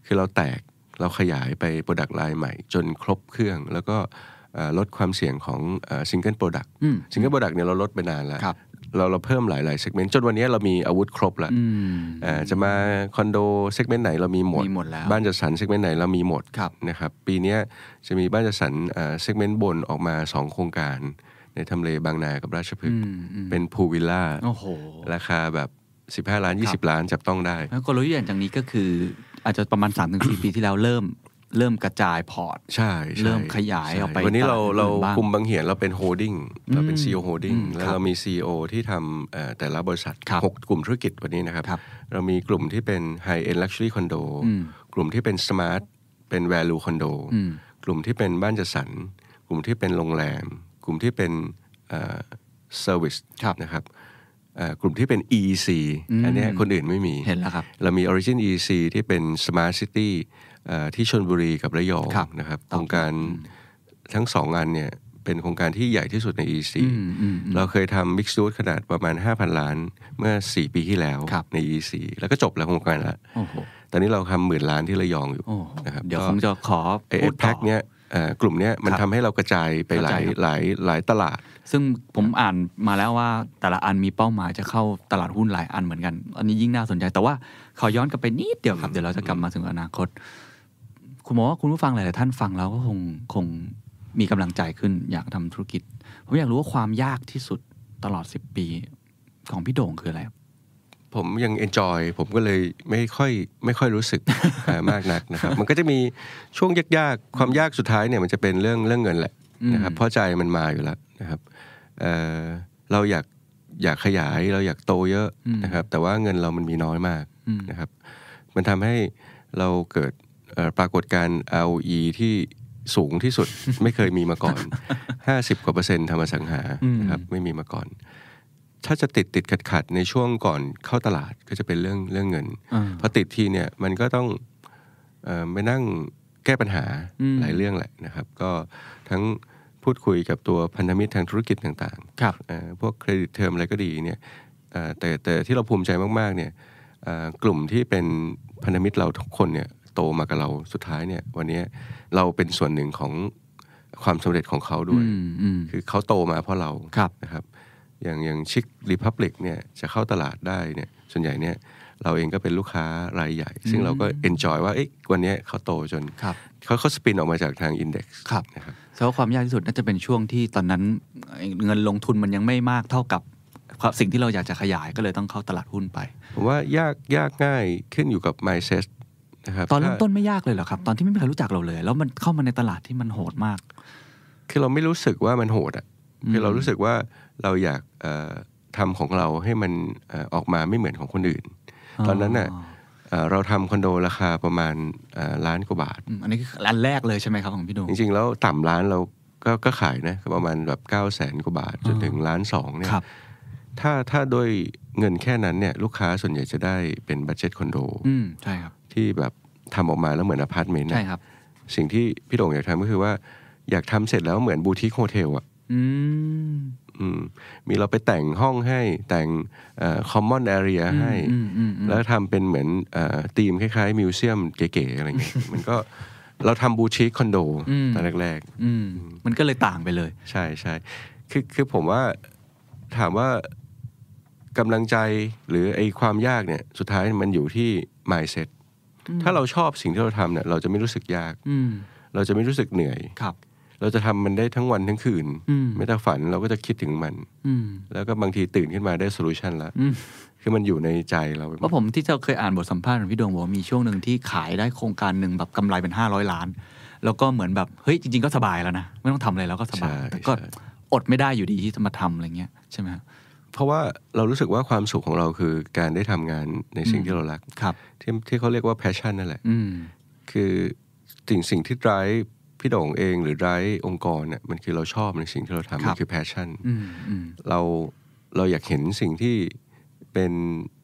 คือเราแตกเราขยายไปโปรดักต์ไลน์ใหม่ จนครบเครื่อง แล้วก็ลดความเสี่ยงของซิงเกิลโปรดักต์ซิงเกิลโปรดักต์เนี่ย เราลดไปนานแล้วเรา เราเพิ่มหลาย ๆเซกเมนต์จนวันนี้เรามีอาวุธครบ และวจะมาคอนโดเซกเมนต์ไหนเรามีหมดมหมดบ้านจัดสรรเซกเมนต์ไหนเรามีหมดนะครับ ปีนี้จะมีบ้านจัดสรรเซกเมนต์บนออกมา 2 โครงการ ในทำเลบางนากับราชพฤกษ์เป็นพูวิลล่าราคาแบบ 15 ล้าน 20 ล้านจับต้องได้ แล้วกลยุทธ์อย่างนี้ก็คือ อาจจะประมาณ3-4ปีที่แล้วเริ่มเริ่มกระจายพอร์ตใช่เริ่มขยายออกไปวันนี้เราเราคุมบางเหียนเราเป็นโฮดดิ้งเราเป็น c ีโอโฮดิ้งแล้วเรามีซีอที่ทำแต่ละบริษัทหกกลุ่มธุรกิจวันนี้นะครับเรามีกลุ่มที่เป็นไฮเอ็นลักชัวรี่คอนโดกลุ่มที่เป็นสมาร์ทเป็นแวลูคอนโดกลุ่มที่เป็นบ้านจัดสรรกลุ่มที่เป็นโรงแรมกลุ่มที่เป็นเซอร์วิสนะครับกลุ่มที่เป็น EEC อันนี้คนอื่นไม่มีเห็นแล้วครับเรามี Origin EEC ที่เป็น Smart City ที่ชนบุรีกับระยองนะครับโครงการทั้งสองงานเนี่ย เป็นโครงการที่ใหญ่ที่สุดใน EC เราเคยทำมิกซ์ดูดขนาดประมาณ 5,000 ล้านเมื่อ 4 ปีที่แล้วใน EC แล้วก็จบแล้วโครงการละ ตอนนี้เราทำหมื่นล้านที่ระยองอยู่นะครับเดี๋ยวผมจะขอพูดแพ็กเนี้ยกลุ่มนี้มันทำให้เรากระจายไปหลายหลายหลายตลาด ซึ่งผมอ่านมาแล้วว่าแต่ละอันมีเป้าหมายจะเข้าตลาดหุ้นหลายอันเหมือนกันอัน นี้ยิ่งน่าสนใจ แต่ว่าขอย้อนกลับไปนิดเดียวครับเดี๋ยวเราจะกลับมาถึงอนาคตคุณหมอว่าคุณผู้ฟังหลายๆท่านฟังแล้วก็คงคงมีกำลังใจขึ้นอยากทำธุรกิจผมอยากรู้ว่าความยากที่สุดตลอดสิบปีของพี่โด่งคืออะไร ผมยังเอนจอยผมก็เลยไม่ค่อยไม่ค่อยรู้สึกมากนักนะครับ มันก็จะมีช่วงยากๆ ความยากสุดท้ายเนี่ยมันจะเป็นเรื่องเรื่องเงินแหละนะครับเพราะใจมันมาอยู่แล้วนะครับเเราอยากอยากขยายเราอยากโตเยอะนะครับ แต่ว่าเงินเรามันมีน้อยมากนะครับ มันทำให้เราเกิดปรากฏการ์ ROE ที่สูงที่สุดไม่เคยมีมาก่อน 50กว่าเปอร์เซ็นต์ทำมสังหาครับไม่มีมาก่อน ถ้าจะติดติดขัดขัดในช่วงก่อนเข้าตลาดก็จะเป็นเรื่องเรื่องเงินพอติดทีเนี่ย มันก็ต้องไปนั่งแก้ปัญหา หลายเรื่องแหละนะครับ ก็ทั้งพูดคุยกับตัวพันธมิตรทางธุรกิจต่างๆพวกเครดิตเทอมอะไรก็ดีเนี่ยแต่แต่ที่เราภูมิใจมากๆเนี่ยกลุ่มที่เป็นพันธมิตรเราทุกคนเนี่ยโตมากับเราสุดท้ายเนี่ยวันนี้เราเป็นส่วนหนึ่งของความสำเร็จของเขาด้วย คือเขาโตมาเพราะเรารนะครับอย่างอย่างชิครีพับลิกเนี่ยจะเข้าตลาดได้เนี่ยส่วนใหญ่เนี่ยเราเองก็เป็นลูกค้ารายใหญ่ซึ่งเราก็เอนจอยว่าวันนี้เขาโตจนเขาเขาสปินออกมาจากทางอินเด็กซ์นะครับแราวความยากที่สุด น่าจะเป็นช่วงที่ตอนนั้น เงินลงทุนมันยังไม่มากเท่ากับสิ่งที่เราอยากจะขยายก็เลยต้องเข้าตลาดหุ้นไปผมว่ายากยากง่ายขึ้นอยู่กับ mindset นะครับตอนเริ่มต้นไม่ยากเลยเหรอครับ ตอนที่ไม่มีใครรู้จักเราเลย แล้วมันเข้ามาในตลาดที่มันโหดมาก คือเราไม่รู้สึกว่ามันโหดอ่ะคือเรารู้สึกว่าเราอยากทำของเราให้มันออกมาไม่เหมือนของคนอื่น ตอนนั้นน่ะเราทำคอนโดราคาประมาณล้านกว่าบาทอันนี้คือร้านแรกเลยใช่ไหมครับของพี่โดจริงๆแล้วต่ำล้านเราก็ก็ขายนะประมาณแบบเก้าแสนกว่าบาทจนถึงล้านสองเนี่ยถ้าถ้าโดยเงินแค่นั้นเนี่ยลูกค้าส่วนใหญ่จะได้เป็นบัตเจ็ตคอนโดใช่ครับที่แบบ ทำออกมาแล้วเหมือนอพาร์ตเมนต์ใช่ครับ สิ่งที่พี่โด่งอยากทำก็คือว่าอยากทำเสร็จแล้วเหมือนบูติคโฮเทลอ่ะมีเราไปแต่งห้องให้แต่งคอมมอนแอเรียให้ แล้วทำเป็นเหมือนธีมคล้ายๆมิวเซียมเก๋ๆอะไรเงี้ยมันก็เราทำบูชิคคอนโดตอนแรกๆมันก็เลยต่างไปเลย ใช่ใช่คือคือผมว่าถามว่ากำลังใจหรือไอ้ความยากเนี่ยสุดท้ายมันอยู่ที่ mindset ถ้าเราชอบสิ่งที่เราทำเนี่ยเราจะไม่รู้สึกยากเราจะไม่รู้สึกเหนื่อยครับ เราจะทำมันได้ทั้งวันทั้งคืน ไม่ต้ฝันเราก็จะคิดถึงมัน แล้วก็บางทีตื่นขึ้นมาได้โซลูชันแล้วคือมันอยู่ในใจเราเพราะผมที่เจ้าเคยอ่านบทสัมภาษณ์ของพี่ดวงบอกมีช่วงหนึ่งที่ขายได้โครงการหนึ่งแบบกำไรเป็นห้าร้อยล้าน แล้วก็เหมือนแบบเฮ้ย จริง ๆก็สบายแล้วนะไม่ต้องทำอะไรแล้วก็สบายแต่ก็อดไม่ได้อยู่ดีที่จะมาทำอะไรเงี้ยใช่ไหมเพราะว่าเรารู้สึกว่าความสุขของเราคือการได้ทำงานในสิ่งที่เรารักครับที่ที่เขาเรียกว่าแพชชั่นนั่นแหละคือสิ่งสิ่งที่ไร้พี่ดองเอง หรือไร้องค์กรเนี่ยมันคือเราชอบในสิ่งที่เราทำมันคือแพชชั่นเราเราอยากเห็นสิ่งที่เป็น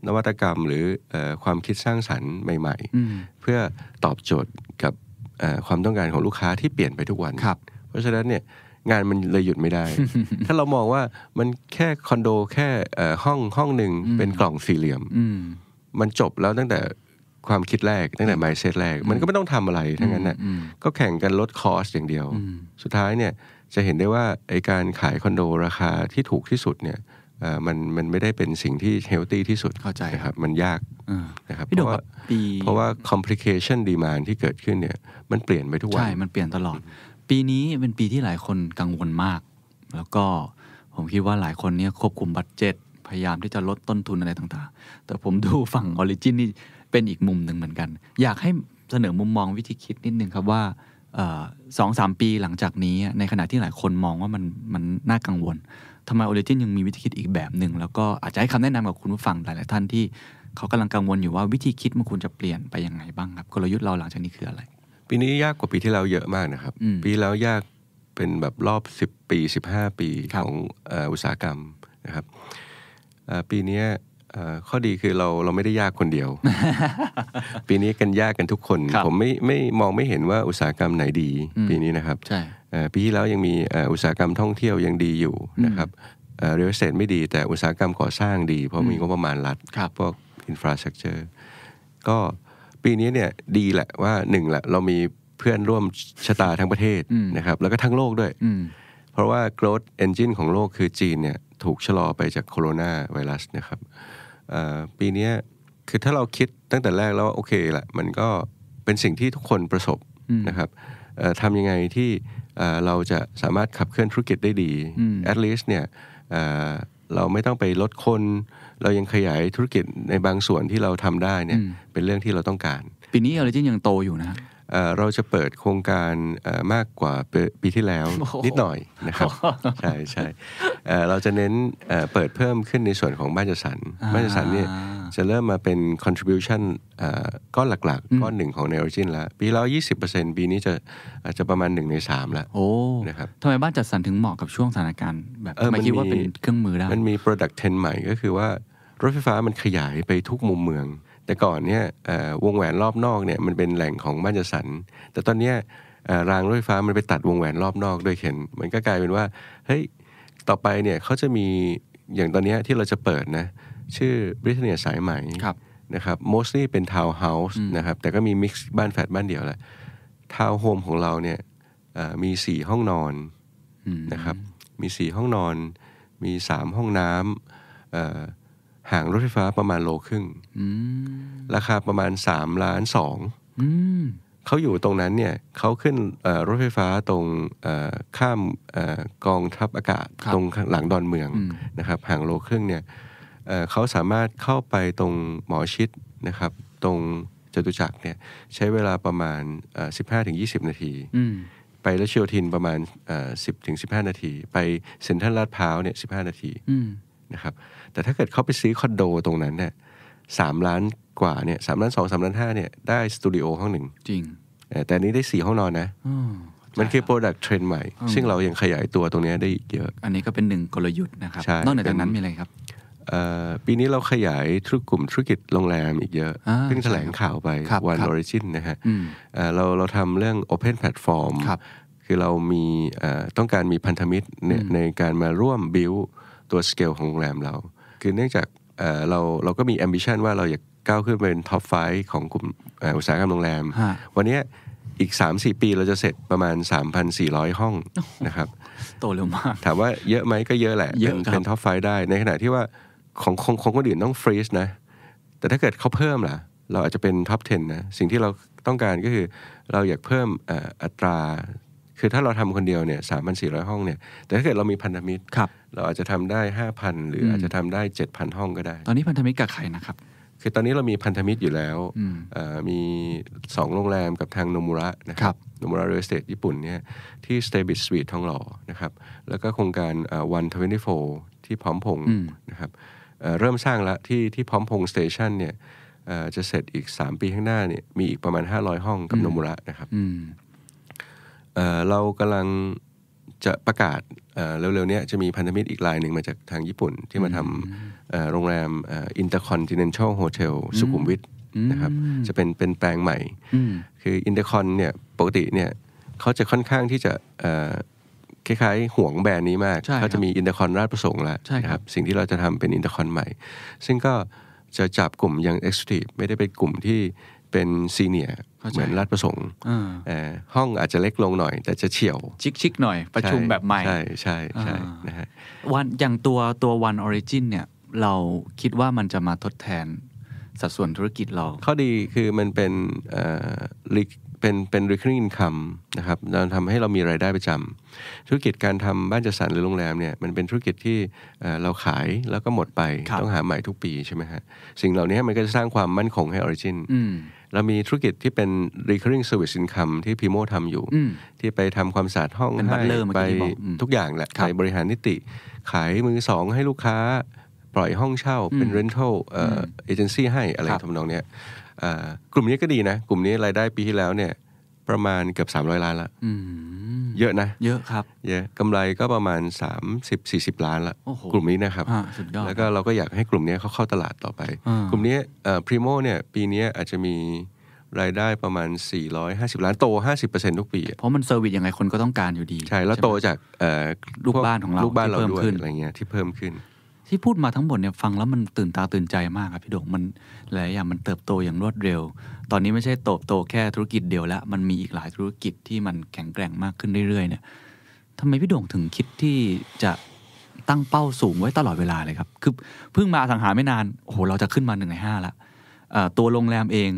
นวัตกรรมหรือความคิดสร้างสรรค์ใหม่ๆเพื่อตอบโจทย์กับความต้องการของลูกค้าที่เปลี่ยนไปทุกวันเพราะฉะนั้นเนี่ยงานมันเลยหยุดไม่ได้ ถ้าเรามองว่ามันแค่คอนโด แค่ห้องห้องหนึ่งเป็นกล่องสี่เหลี่ยม มันจบแล้วตั้งแต่ความคิดแรก ตั้งแต่ไมเซตแรก มันก็ไม่ต้องทำอะไรทั้งนั้นน่ะก็แข่งกันลดคอสอย่างเดียว สุดท้ายเนี่ยจะเห็นได้ว่าไอการขายคอนโดราคาที่ถูกที่สุดเนี่ยมันมันไม่ได้เป็นสิ่งที่เฮลตี้ที่สุดเข้าใจครับมันยากนะครับเพราะว่าเพราะว่าคอมพลิเคชันดีมานที่เกิดขึ้นเนี่ยมันเปลี่ยนไปทุกวันใช่มันเปลี่ยนตลอดปีนี้เป็นปีที่หลายคนกังวลมาก แล้วก็ผมคิดว่าหลายคนเนี่ยควบคุมบัตเจ็ตพยายามที่จะลดต้นทุนอะไรต่าง ๆ แต่ผมดูฝั่งออริจินนี่เป็นอีกมุมหนึ่งเหมือนกัน อยากให้เสนอมุมมองวิธีคิดนิดนึงครับว่าสองสามปีหลังจากนี้ในขณะที่หลายคนมองว่ามันมันน่ากังวลทำไมออริจินยังมีวิธีคิดอีกแบบหนึ่งแล้วก็อาจจะให้คำแนะนำกับคุณผู้ฟังหลาย ๆ ท่านที่เขากำลังกังวลอยู่ว่าวิธีคิดมันควรจะเปลี่ยนไปยังไงบ้างครับกลยุทธ์เราหลังจากนี้คืออะไรปีนี้ยากกว่าปีที่แล้วเยอะมากนะครับ ปีแล้วยากเป็นแบบรอบสิบปีสิบห้าปีของอุตสาหกรรมนะครับ ปีนี้ข้อดีคือเราเราไม่ได้ยากคนเดียว ปีนี้กันยากกันทุกคน ผมไม่ไม่มองไม่เห็นว่าอุตสาหกรรมไหนดีปีนี้นะครับปีที่แล้วยังมีอุตสาหกรรมท่องเที่ยวยังดีอยู่นะครับเรียลเซนไม่ดีแต่อุตสาหกรรมก่อสร้างดีเพราะมีงบประมาณรัฐพวกอินฟราสตรักเจอร์ก็ปีนี้เนี่ยดีแหละว่าหนึ่งแหละ เรามีเพื่อนร่วมชะตาทั้งประเทศนะครับ แล้วก็ทั้งโลกด้วยเพราะว่า growth engine ของโลกคือจีนเนี่ยถูกชะลอไปจากโคโรนาไวรัสนะครับปีนี้คือถ้าเราคิดตั้งแต่แรกแล้วว่าโอเคแหละ มันก็เป็นสิ่งที่ทุกคนประสบนะครับทำยังไงที่เราจะสามารถขับเคลื่อนธุรกิจได้ดี at least เนี่ยเราไม่ต้องไปลดคน เรายังขยายธุรกิจในบางส่วนที่เราทำได้เนี่ย เป็นเรื่องที่เราต้องการ ปีนี้ออลิจินยังโตอยู่นะเราจะเปิดโครงการมากกว่าปีที่แล้ว นิดหน่อยนะครับใช่ใช่เราจะเน้นเปิดเพิ่มขึ้นในส่วนของบ้านจัดสรรบ้านจัดสรรเนี่ยจะเริ่มมาเป็น contribution ก้อนหลัก ๆก้อนหนึ่งของ n ออร i จินแล้วปีแล้ว 20%ปีนี้จะอาจจะประมาณหนึ่งในสามแล้วนะครับทำไมบ้านจัดสรรถึงเหมาะกับช่วงสถานการณ์แบบไม่คิดว่าเป็นเครื่องมือได้มันมี product trend ใหม่ก็คือว่า รถไฟฟ้ามันขยายไปทุกมุมเมืองแต่ก่อนเนี่ยวงแหวนรอบนอกเนี่ยมันเป็นแหล่งของบ้านจัดสรร แต่ตอนเนี้ยรางรถไฟฟ้า มันไปตัดวงแหวนรอบนอกด้วยเข็นมันก็กลายเป็นว่าเฮ้ยต่อไปเนี่ยเขาจะมีอย่างตอนนี้ที่เราจะเปิดนะ ชื่อบริเตเนียสายใหม่นะครับ mostly เป็นทาวน์เฮาส์นะครับ แต่ก็มีมิกซ์บ้านแฟลตบ้านเดี่ยวแหละทาวน์โฮมของเราเนี่ยมีสี่ห้องนอนนะครับ มีสี่ห้องนอน มีสามห้องน้ำห่างรถไฟฟ้าประมาณโลครึ่งราคาประมาณสามล้านสอง เขาอยู่ตรงนั้นเนี่ยเขาขึ้นรถไฟฟ้าตรงข้ามกองทัพอากาศตรงหลังดอนเมืองนะครับห่างโลครึ่งเนี่ยเขาสามารถเข้าไปตรงหมอชิดนะครับตรงจตุจักรเนี่ยใช้เวลาประมาณ15-20 นาทีไปรัชโยธินประมาณ10-15 นาที ไปเซ็นทรัลลาดพร้าวเนี่ย15 นาทีนะครับแต่ถ้าเกิดเขาไปซื้อคอนโดตรงนั้นเนี่ยสามล้านกว่าเนี่ยสามล้านสองสามล้านห้าเนี่ยได้สตูดิโอห้องหนึ่งจริงแต่นี้ได้สี่ห้องนอนนะมันคือโปรดักเทรน n d ใหม่ ซึ่งเรายังขยายตัวตรงนี้ได้อีกเยอะ อันนี้ก็เป็นหนึ่งกลยุทธ์นะครับนอกจากนั้นมีอะไรครับ ปีนี้เราขยายธุรกลุ่มธุรกิจโรงแรมอีกเยอะเพิ่งแถลงข่าวไปวันออริจินนะฮะเราเราทำเรื่อง open platform คือเรามีต้องการมีพันธมิตรในการมาร่วมบิ i ตัวสเกลของโรงแรมเราคือเนื่องจากเราเราก็มีแอมบิชันว่าเราอยากก้าวขึ้นเป็นท็อปไฟของกลุ่มอุตสาหกรรมโรงแรม วันนี้อีก 3-4 ปีเราจะเสร็จประมาณ 3,400 ห้อง นะครับ โตเร็วมาก ถามว่าเยอะไหมก็เยอะแหละเยอนเป็นท็อปไฟได้ในขณะที่ว่า ของของของคนอื่นต้องฟรีสนะแต่ถ้าเกิดเขาเพิ่มล่ะเราอาจจะเป็นท็อป10นะสิ่งที่เราต้องการก็คือเราอยากเพิ่มอัตรา คือถ้าเราทำคนเดียวเนี่ยร้อยห้องเนี่ยแต่ถ้าเกิดเรามีพันธมิตรเราอาจจะทำได้ 5,000 หรืออาจจะทำได้ 7,000 ห้องก็ได้ ตอนนี้พันธมิตรกับใครนะครับ คือตอนนี้เรามีพันธมิตรอยู่แล้วมี 2 โรงแรมกับทางโนมุระนะครับโนมุระเรสเตทญี่ปุ่นเนี่ยที่สเตบิสสวีททองหล่อนะครับแล้วก็โครงการวันทเวนตี้โฟที่พร้อมพงนะครับเริ่มสร้างแล้วที่ที่พร้อมพงสเตชันเนี่ยจะเสร็จอีก 3 ปีข้างหน้าเนี่ยมีอีกประมาณ 500 ห้องกับโนมุระนะครับเรากำลังจะประกาศเร็วๆนี้จะมีพันธมิตรอีกรายหนึ่งมาจากทางญี่ปุ่นที่มาทำโรงแรมอินเตอร์คอนติเนนทัลโฮเทลสุขุมวิทนะครับจะเป็นเป็นแปลงใหม่ คืออินเตอร์คอนเนี่ยปกติเนี่ยเขาจะค่อนข้างที่จะคล้ายๆห่วงแบรนด์นี้มากเขาจะมีอินเตอร์คอนราชประสงค์แล้วนะครับสิ่งที่เราจะทำเป็นอินเตอร์คอนใหม่ ซึ่งก็จะจับกลุ่มอย่างเอ็กซ์ตรีไม่ได้เป็นกลุ่มที่เป็นซีเนียเหมือนรัฐประสงค์ ห้องอาจจะเล็กลงหน่อย แต่จะเฉียว ชิคชิหน่อยประชุมแบบใหม่ ใช่ ใช่ ใช่นะฮะวันอย่างตัวตัววันออริจินเนี่ย เราคิดว่ามันจะมาทดแทนสัดส่วนธุรกิจเราข้อดีคือมันเป็นเป็นเป็นรีคริ่ง n g i n c นะครับเราทำให้เรามีไรายได้ประจำธุรกิจการทำบ้านจัดสรรหรือโรงแรมเนี่ยมันเป็นธุรกิจที่เราขายแล้วก็หมดไป ต้องหาใหม่ทุกปีใช่ไหมฮะสิ่งเหล่านี้มันก็จะสร้างความมั่นคงให้ออริจินเรามีธุรกิจที่เป็น recurring service income ที่พีโมทำอยู่ที่ไปทำความสะอาดห้องให้ไปทุกอย่างแหละไปบริหารนิติ ขายมือสองให้ลูกค้า ปล่อยห้องเช่าเป็น rental เอเจนซี่ให้อะไรทำนองเนี้ยกลุ่มนี้ก็ดีนะ กลุ่มนี้รายได้ปีที่แล้วเนี่ยประมาณเกือบ300 ล้านละเยอะนะ เยอะครับเยอะกำไรก็ประมาณ 30-40ล้านละกลุ่มนี้นะครับแล้วก็เราก็อยากให้กลุ่มนี้เขาเข้าตลาดต่อไป กลุ่มนี้พรีโมเนี่ย ปีนี้อาจจะมีรายได้ประมาณ450ล้านโต50%ทุกปีเพราะมันเซอร์วิสยังไงคนก็ต้องการอยู่ดีใช่แล้วโตจากลูกบ้านของเราลูกบ้านเราด้วยอะไรเงี้ยที่เพิ่มขึ้นที่พูดมาทั้งหมดเนี่ยฟังแล้วมันตื่นตาตื่นใจมากครับพี่โดง มันหลายอย่างมันเติบโตอย่างรวดเร็ว ตอนนี้ไม่ใช่เติบโตแค่ธุรกิจเดียวละมันมีอีกหลายธุรกิจที่มันแข็งแกร่งมากขึ้นเรื่อยๆเนี่ยทำไมพี่โด่งถึงคิดที่จะตั้งเป้าสูงไว้ตลอดเวลาเลยครับคือเพิ่งมาสังหาไม่นานโอ้โหเราจะขึ้นมาหนึ่งในห้าละตัวโรงแรมเอง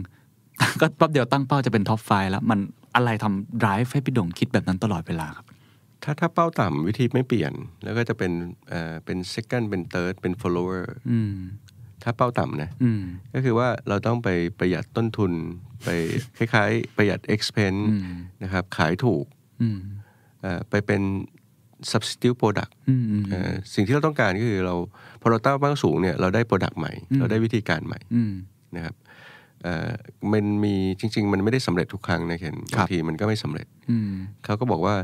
ก็แป๊บเดียวตั้งเป้าจะเป็นท็อปไฟแล้วมันอะไรทำร้ายให้พี่โด่งคิดแบบนั้นตลอดเวลาครับถ้าถ้าเป้าต่ำวิธีไม่เปลี่ยน แล้วก็จะเป็นเอ่อเป็น second เป็น third เป็น follower ถ้าเป้าต่ำนะก็คือว่าเราต้องไปประหยัดต้นทุนไปคล้ายๆ ประหยัด expense นะครับขายถูก ไปเป็น substitute product สิ่งที่เราต้องการก็คือเราพอเราตั้งเป้าสูงเนี่ยเราได้ product ใหม่เราได้วิธีการใหม่นะครับมันมีจริงๆ มันไม่ได้สำเร็จ ทุกครั้งนะเ็นบางทีมันก็ไม่สำเร็จเขาก็บอกว่า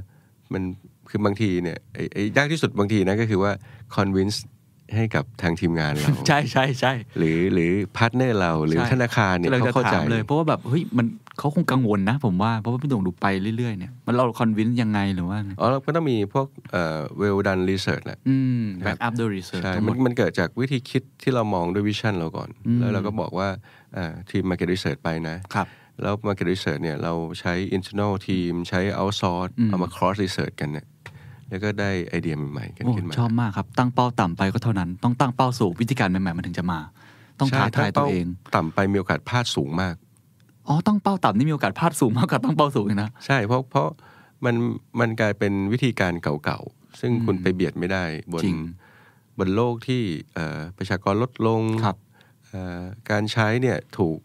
มันคือบางทีเนี่ยไอ้ยากที่สุดบางทีนะ ก็คือว่า convince ให้กับทางทีมงานเรา ใช่ใช่ใช่หรือหรือพาร์ทเนอร์เราหรือธนาคารเนี่ย เขาเข้าใจเลย เพราะว่าแบบเฮ้ย มันเขาคงกังวลนะผมว่า เพราะว่าพี่ดวงดูไปเรื่อย ๆ เนี่ย มันเราคอนวิน์ยังไงหรือว่าอ๋อเราก็ต้องมีพวกเอ่อเวลดันรีเสิร์ชแหละอืม แบ็กอัพด้วยรีเสิร์ชใช่มันมันเกิดจากวิธีคิดที่เรามองด้วยวิชั่นเราก่อนแล้วเราก็บอกว่าอ่าทีมมาเก็ตรีเสิร์ชไปนะครับแล้ว Market Research เนี่ยเราใช้ internal team ใช้ outsource เอามา cross research กันเนี่ยแล้วก็ได้ไอเดียใหม่ๆกันขึ้นมาชอบมากครับตั้งเป้าต่ำไปก็เท่านั้นต้องตั้งเป้าสูงวิธีการใหม่ๆมันถึงจะมา ต้องท้าทายตัวเองต่ำไปมีโอกาสพลาดสูงมากอ๋อตั้งเป้าต่ำนี่มีโอกาสพลาดสูงมากกว่าตั้งเป้าสูงนะใช่เพราะเพราะมันมันกลายเป็นวิธีการเก่าๆซึ่งคุณไปเบียดไม่ได้บนบนโลกที่ประชากรลดลงการใช้เนี่ยถูก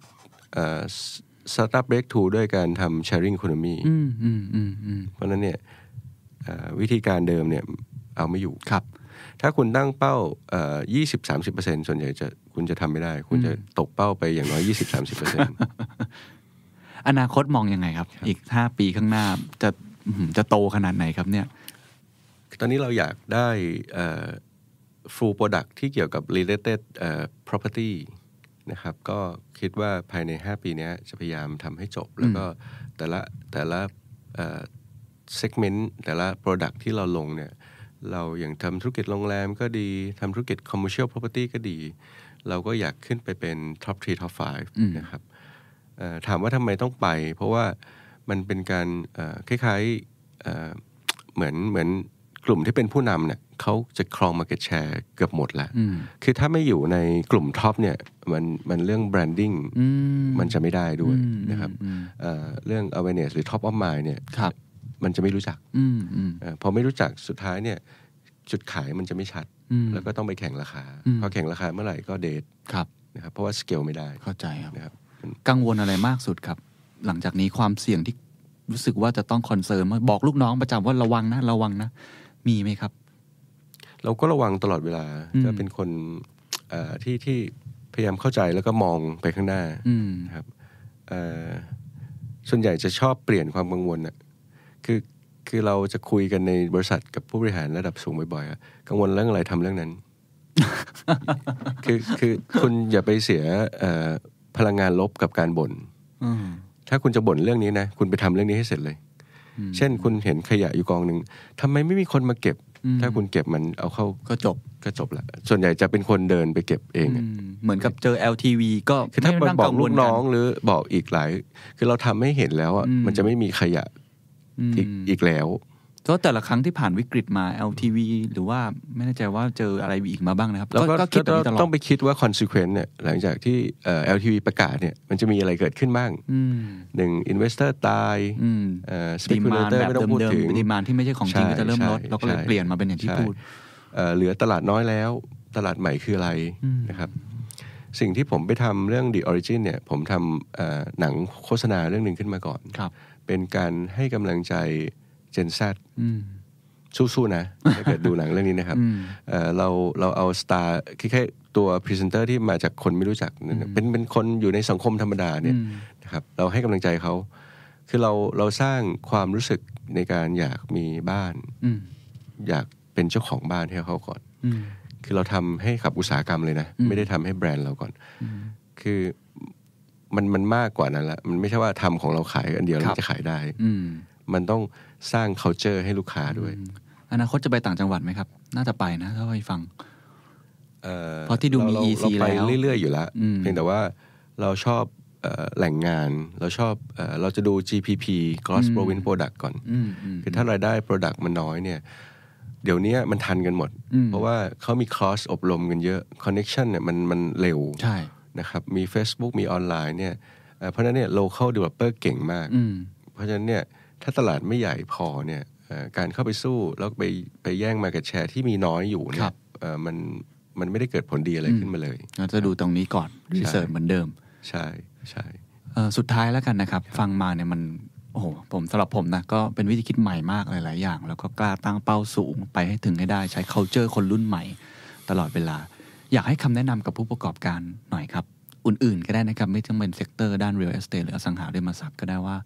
สตาร์ทอัพเบรกทูด้วยการทำแชร์ริงคุณมีเพราะนั้นเนี่ยวิธีการเดิมเนี่ย เอาไม่อยู่ครับ ถ้าคุณตั้งเป้า20-30%ส่วนใหญ่จะคุณจะทำไม่ได้ คุณจะตกเป้าไปอย่างน้อย 20-30%อนาคตมองยังไงครับ อีก 5 ปีข้างหน้าจะจะโตขนาดไหนครับเนี่ย ตอนนี้เราอยากได้ full product ที่เกี่ยวกับ related property นะครับก็คิดว่าภายใน 5 ปีนี้จะพยายามทำให้จบ แล้วก็แต่ละแต่ละเซกเมนต์แต่ละโปรดักที่เราลงเนี่ยเราอย่างทำธุรกิจโรงแรมก็ดีทำธุรกิจ c o m m e r c i a พเ r o p e r t y ก็ดี เราก็อยากขึ้นไปเป็น Top 3 Top 5 นะครับถามว่าทำไมต้องไป เพราะว่ามันเป็นการคล้ายๆเหมือนเหมือนกลุ่มที่เป็นผู้นำเนี่ยเขาจะครองมาเก็ตแชร์เกือบหมดแล้ว คือถ้าไม่อยู่ในกลุ่มท็อปเนี่ยมันมันเรื่องแบรนดิ้งมันจะไม่ได้ด้วยนะครับเรื่อง awareness หรือ top of mind เนี่ยมันจะไม่รู้จักอพอไม่รู้จักสุดท้ายเนี่ย จุดขายมันจะไม่ชัด แล้วก็ต้องไปแข่งราคาพอแข่งราคาเมื่อไหร่ก็เดทนะครับเพราะว่าสเกลไม่ได้เข้าใจครับกังวลอะไรมากสุดครับ หลังจากนี้ความเสี่ยงที่รู้สึกว่าจะต้องคอนเซิร์นบอกลูกน้องประจำว่าระวังนะ ระวังนะมีไหมครับ เราก็ระวังตลอดเวลา จะเป็นคนที่ที่พยายามเข้าใจแล้วก็มองไปข้างหน้าครับส่วนใหญ่จะชอบเปลี่ยนความกังวลอะคือคือเราจะคุยกันในบริษัทกับผู้บริหารระดับสูงบ่อยๆกังวลเรื่องอะไรทำเรื่องนั้น คือคือคุณอย่าไปเสียพลังงานลบกับการบน่นถ้าคุณจะบ่นเรื่องนี้นะคุณไปทำเรื่องนี้ให้เสร็จเลยเช่นคุณเห็นขยะอยู่กองหนึ่งทำไมไม่มีคนมาเก็บ ถ้าคุณเก็บมันเอาเข้าก็จบก็จบละ ส่วนใหญ่จะเป็นคนเดินไปเก็บเอง เหมือนกับเจอ LTV ก็คือถ้าบอกลูกน้องหรือบอกอีกหลาย คือเราทำให้เห็นแล้วอ่ะมันจะไม่มีขยะอีกแล้วเพราะแต่ละครั้งที่ผ่านวิกฤตมา LTV หรือว่าไม่แน่ใจว่าเจออะไรอีกมาบ้างนะครับแล้วก็คิดตลอดต้องไปคิดว่า consequence เนี่ยหลังจากที่ LTV ประกาศเนี่ยมันจะมีอะไรเกิดขึ้นบ้างหนึ่ง investor ตายสปีมาแบบเดิมๆดีมานที่ไม่ใช่ของจริงก็จะเริ่มลดเราก็เลยเปลี่ยนมาเป็นอย่างที่พูดเหลือตลาดน้อยแล้วตลาดใหม่คืออะไรนะครับสิ่งที่ผมไปทำเรื่อง The Origin เนี่ยผมทำหนังโฆษณาเรื่องหนึ่งขึ้นมาก่อนเป็นการให้กำลังใจเจนซัดสู้ๆนะถ้าเกิดดูหนังเรื่องนี้นะครับเราเราเอาสตาร์แค่ตัวพรีเซนเตอร์ ที่มาจากคนไม่รู้จักเป็นเป็นคนอยู่ในสังคมธรรมดา เนี่ยนะครับ เราให้กำลังใจเขา คือเราเราสร้างความรู้สึกในการอยากมีบ้านอยากเป็นเจ้าของบ้านให้เขาก่อนคือเราทำให้กับอุตสาหกรรมเลยนะไม่ได้ทำให้แบรนด์เราก่อน คือมันมันมากกว่านั้นละมันไม่ใช่ว่าทำของเราขายอันเดียวเราจะขายได้มันต้องสร้าง culture ให้ลูกค้าด้วย อนาคตจะไปต่างจังหวัดไหมครับ น่าจะไปนะถ้าไปฟังเพราะที่ดูมี EC แล้ว เราไปเรื่อยๆอยู่แล้ว เพียงแต่ว่าเราชอบแหล่งงาน เราชอบเราจะดู GPP Gross Province Product ก่อนคือถ้ารายได้ Product มันน้อยเนี่ย เดี๋ยวนี้มันทันกันหมด เพราะว่าเขามีคอร์สอบรมกันเยอะ Connection เนี่ยมันมันเร็วนะครับ มี Facebook มีออนไลน์เนี่ย เพราะนั้นเนี่ย local developer เก่ง มากเพราะฉะนั้นเนี่ยถ้าตลาดไม่ใหญ่พอเนี่ยการเข้าไปสู้แล้วไปไปแย่งมาเก็ตแชร์ที่มีน้อยอยู่เนี่ยมันมันไม่ได้เกิดผลดีอะไรขึ้นมาเลยเราจะดูตรงนี้ก่อน รีเสิร์ชเหมือนเดิม ใช่ ใช่สุดท้ายแล้วกันนะครับ ฟังมาเนี่ยมัน โอ้โห ผมสำหรับผมนะ ก็เป็นวิธีคิดใหม่มากหลาย ๆ อย่าง แล้วก็กล้าตั้งเป้าสูงไปให้ถึงให้ได้ใช้ culture คนรุ่นใหม่ ตลอดเวลา อยากให้คำแนะนำกับผู้ประกอบการหน่อยครับอื่น ๆ ก็ได้นะครับไม่จำเป็นเซกเตอร์ด้าน real estate หรืออสังหาริมทรัพย์ก็ได้ว่า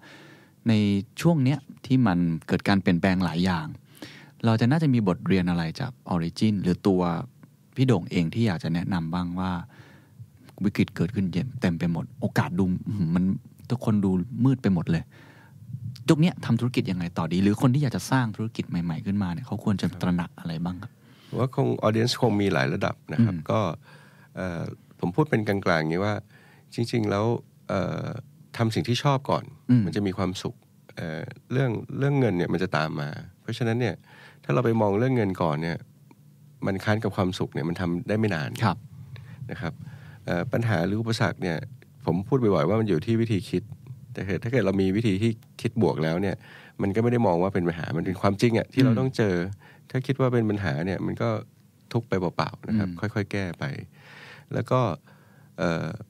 ในช่วงเนี้ย ที่มันเกิดการเปลี่ยนแปลงหลายอย่าง เราจะน่าจะมีบทเรียนอะไรจากออริจินหรือตัว พี่โด่งเองที่อยากจะแนะนำบ้างว่า วิกฤตเกิดขึ้นเต็มไปหมด โอกาสดูมันทุกคนดูมืดไปหมดเลยยุคนี้ทำธุรกิจยังไงต่อดี หรือคนที่อยากจะสร้างธุรกิจใหม่ๆขึ้นมาเนี่ยเขาควรจะตระหนักอะไรบ้างครับ ว่าคงออเดียนส์คงมีหลายระดับนะครับก็ผมพูดเป็นกลางๆอย่างนี้ว่าจริง ๆ แล้วทำสิ่งที่ชอบก่อน มันจะมีความสุขเเรื่อง เรื่องเงินเนี่ย มันจะตามมา เพราะฉะนั้นเนี่ย ถ้าเราไปมองเรื่องเงินก่อนเนี่ย มันค้านกับความสุขเนี่ยมันทำได้ไม่นาน ครับ นะครับ ปัญหาหรืออุปสรรคเนี่ย ผมพูดบ่อยๆว่ามันอยู่ที่วิธีคิด แต่ถ้าเกิดเรามีวิธีที่คิดบวกแล้วเนี่ย มันก็ไม่ได้มองว่าเป็นปัญหา มันเป็นความจริงอะ่ะที่เราต้องเจอ ถ้าคิดว่าเป็นปัญหาเนี่ยมันก็ทุกไปเปล่าๆนะครับ ค่อยๆ แก้ไป แล้วก็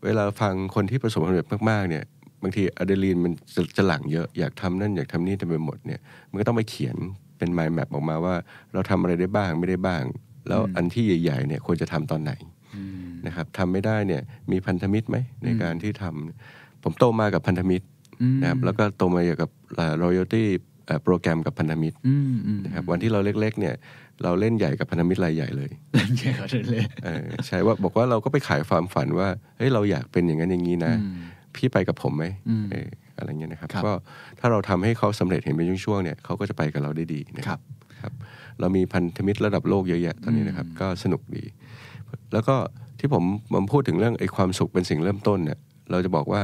เวลาฟังคนที่ประสบความสำเร็จมากๆเนี่ยบางทีอะดรีลีนมันจะจะหลั่งเยอะ อยากทำนั่น อยากทำนี่ทำไปหมดเนี่ยมันก็ต้องไปเขียนเป็นไมล์แมปออกมาว่า เราทำอะไรได้บ้างไม่ได้บ้าง แล้วอันที่ใหญ่ๆเนี่ยควรจะทำตอนไหนนะครับทำไม่ได้เนี่ยมีพันธมิตรไหมในการที่ทำผมโตมากับพันธมิตรนะครับแล้วก็โตมาอยู่กับรอยัลตี้โปรแกรมกับพันธมิตรนะครับวันที่เราเล็ก ๆ เนี่ย เราเล่นใหญ่กับพันธมิตรรายใหญ่เลยเล่นใหญ่กับเลยใช่ว่าบอกว่าเราก็ไปขายความฝันว่าเฮ้ยเราอยากเป็นอย่างนั้นอย่างนี้นะพี่ไปกับผมไหมอะไรเงี้ยนะครับก็ถ้าเราทำให้เขาสำเร็จเห็นเป็นช่วงๆเนี่ย เขาก็จะไปกับเราได้ดีนะครับครับ เรามีพันธมิตรระดับโลกเยอะแยะตอนนี้นะครับก็สนุกดี แล้วก็ที่ผมผมพูดถึงเรื่องไอ้ความสุขเป็นสิ่งเริ่มต้นเนี่ย เราจะบอกว่า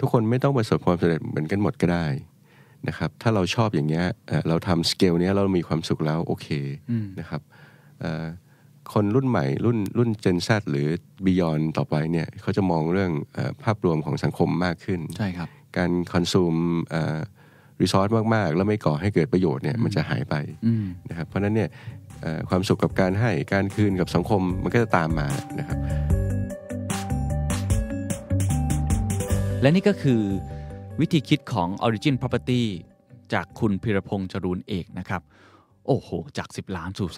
ทุกคนไม่ต้องประสบความสำเร็จเหมือนกันหมดก็ได้นะครับ ถ้าเราชอบอย่างเงี้ยเราทำสเกลเนี้ยเรามีความสุขแล้วโอเคนะครับคนรุ่นใหม่รุ่นรุ่นเ Gen Z หรือบียอนต่อไปเนี่ยเขาจะมองเรื่องอภาพรวมของสังคมมากขึ้นใช่ครับ การคอนซูมรีซอสมาก ๆ แล้วไม่ก่อให้เกิดประโยชน์เนี่ยมันจะหายไปนะครับเพราะนั้นเนี่ยความสุขกับการให้การคืนกับสังคมมันก็จะตามมานะครับ และนี่ก็คือวิธีคิดของ Origin Property จากคุณพิรพงษ์จรูนเอกนะครับโอ้โห จาก 10 ล้าน สู่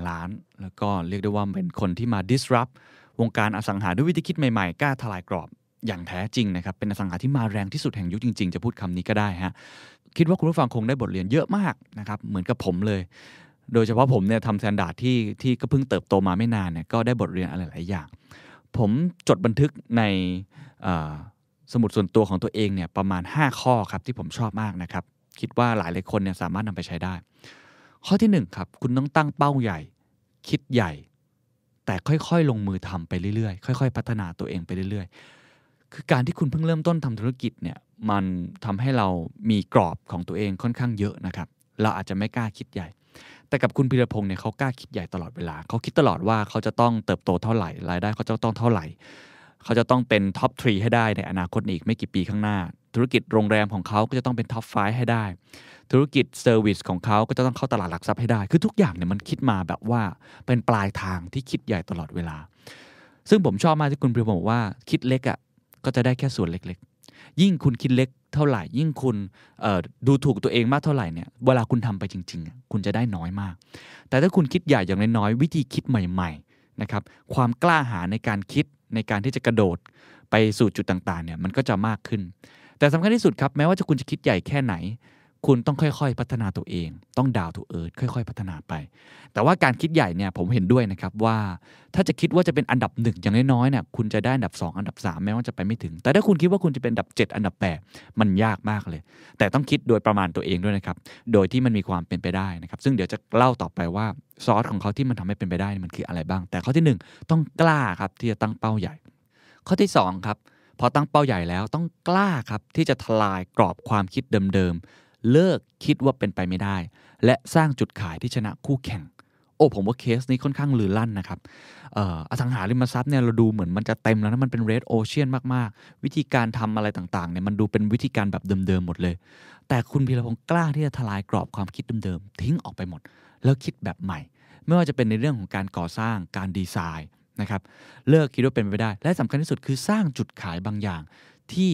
30,000 ล้าน แล้วก็เรียกได้ว่าเป็นคนที่มา disrupt วงการอสังหาด้วยวิธีคิดใหม่ ๆ กล้าทลายกรอบอย่างแท้จริงนะครับ เป็นอสังหาที่มาแรงที่สุดแห่งยุคจริง ๆ จะพูดคำนี้ก็ได้ฮะ คิดว่าคุณผู้ฟังคงได้บทเรียนเยอะมากนะครับ เหมือนกับผมเลย โดยเฉพาะผมเนี่ยทำแซนด์ดาที่ที่ก็เพิ่งเติบโตมาไม่นานเนี่ย ก็ได้บทเรียนอะไรหลายอย่าง ผมจดบันทึกในสมุดส่วนตัวของตัวเองเนี่ยประมาณ 5 ข้อครับที่ผมชอบมากนะครับ คิดว่าหลายหลายคนเนี่ยสามารถนำไปใช้ได้ข้อที่1ครับคุณต้องตั้งเป้าใหญ่ คิดใหญ่ แต่ค่อยๆลงมือทำไปเรื่อยๆค่อยๆพัฒนาตัวเองไปเรื่อยๆ คือการที่คุณเพิ่งเริ่มต้นทำธุรกิจเนี่ยมันทำให้เรามีกรอบของตัวเองค่อนข้างเยอะนะครับ เราอาจจะไม่กล้าคิดใหญ่ แต่กับคุณพีรพงศ์เนี่ยเขากล้าคิดใหญ่ตลอดเวลาเขาคิดตลอดว่าเขาจะต้องเติบโตเท่าไหร่รายได้เขาจะต้องเท่าไหร่เขาจะต้องเป็นท็อปทรีให้ได้ ในอนาคตอีก ไม่กี่ปีข้างหน้า ธุรกิจโรงแรมของเขาก็จะต้องเป็นท็อปไฟให้ได้ ธุรกิจเซอร์วิสของเขา ก็จะต้องเข้าตลาดหลักทรัพย์ให้ได้ คือทุกอย่างเนี่ยมันคิดมาแบบว่าเป็นปลายทางที่คิดใหญ่ตลอดเวลา ซึ่งผมชอบมากที่คุณพิมบอกว่าคิดเล็กอะ่ะก็จะได้แค่ส่วนเล็ก ๆ ยิ่งคุณคิดเล็กเท่าไหร่ยิ่งคุณดูถูกตัวเองมากเท่าไหร่เนี่ยเวลาคุณทำไปจริง ๆ คุณจะได้น้อยมาก แต่ถ้าคุณคิดใหญ่อย่างน้อยๆวิธีคิดใหม่ๆนะครับความกล้าหาญในการคิดในการที่จะกระโดดไปสู่จุดต่างๆ เนี่ยมันก็จะมากขึ้น แต่สำคัญที่สุดครับแม้ว่าจะคุณจะคิดใหญ่แค่ไหนคุณต้องค่อย ๆ พัฒนาตัวเอง ต้องดาวถูเอิร์ดค่อยๆ พัฒนาไป แต่ว่าการคิดใหญ่เนี่ยผมเห็นด้วยนะครับว่า ถ้าจะคิดว่าจะเป็นอันดับหนึ่งอย่างน้อยๆเนี่ยคุณจะได้อันดับ 2 อันดับ3แม้ว่าจะไปไม่ถึง แต่ถ้าคุณคิดว่าคุณจะเป็นอันดับ 7 อันดับ 8 มันยากมากเลย แต่ต้องคิดโดยประมาณตัวเองด้วยนะครับ โดยที่มันมีความเป็นไปได้นะครับ ซึ่งเดี๋ยวจะเล่าต่อไปว่าซอสของเขาที่มันทำให้เป็นไปได้ มันคืออะไรบ้าง แต่ข้อที่ 1 ต้องกล้าครับที่จะตั้งเป้าใหญ่ ข้อที่2ครับพอตั้งเป้าใหญ่แล้ว ต้องกล้าครับที่จะทลายกรอบความคิดเดิมเลิกคิดว่าเป็นไปไม่ได้ และสร้างจุดขายที่ชนะคู่แข่ง โอ้ผมว่าเคสนี้ค่อนข้างลือลั่นนะครับอสังหาริมทรัพย์เนี่ยเราดูเหมือนมันจะเต็มแล้วนะมันเป็นเรดโอเชียนมาก ๆ วิธีการทำอะไรต่าง ๆ เนี่ยมันดูเป็นวิธีการแบบเดิม ๆ หมดเลย แต่คุณพีรพงศ์กล้าที่จะทลายกรอบความคิดเดิม ๆ ทิ้งออกไปหมดแล้วคิดแบบใหม่ ไม่ว่าจะเป็นในเรื่องของการก่อสร้างการดีไซน์นะครับเลิกคิดว่าเป็นไปได้ และสำคัญที่สุดคือสร้างจุดขายบางอย่างที่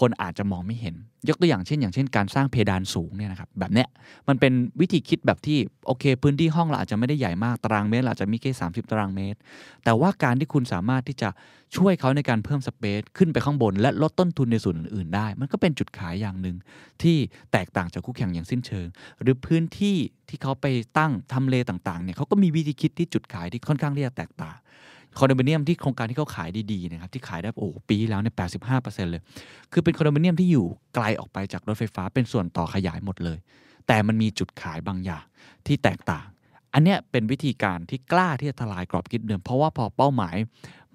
คนอาจจะมองไม่เห็น ยกตัวอย่างเช่น อย่างเช่น การสร้างเพดานสูงเนี่ยนะครับแบบเนี้ยมันเป็นวิธีคิดแบบที่โอเค พื้นที่ห้องเราอาจจะไม่ได้ใหญ่มากตารางเมตรเราจจะมีแค่30ตารางเมตรแต่ว่าการที่คุณสามารถที่จะช่วยเขาในการเพิ่มสเปซขึ้นไปข้างบนและลดต้นทุนในส่วนอื่นๆได้ มันก็เป็นจุดขายอย่างหนึ่งที่แตกต่างจากคู่แข่งอย่างสิ้นเชิง หรือพื้นที่ที่เขาไปตั้งทำเลต่างๆเนี่ยเขาก็มีวิธีคิดที่จุดขายที่ค่อนข้างที่จะแตกต่างคอนโดมิเนียมที่โครงการที่เขาขายดีๆนะครับที่ขายได้โอ้ปีแล้วเนี่ยแปเลย คือเป็นคอนโดมิเนียมที่อยู่ไกลออกไปจากรถไฟฟ้าเป็นส่วนต่อขยายหมดเลย แต่มันมีจุดขายบางอย่างที่แตกต่าง อันเนี้ยเป็นวิธีการที่กล้าที่จะทลายกรอบคิดเดิมเพราะว่าพอเป้าหมาย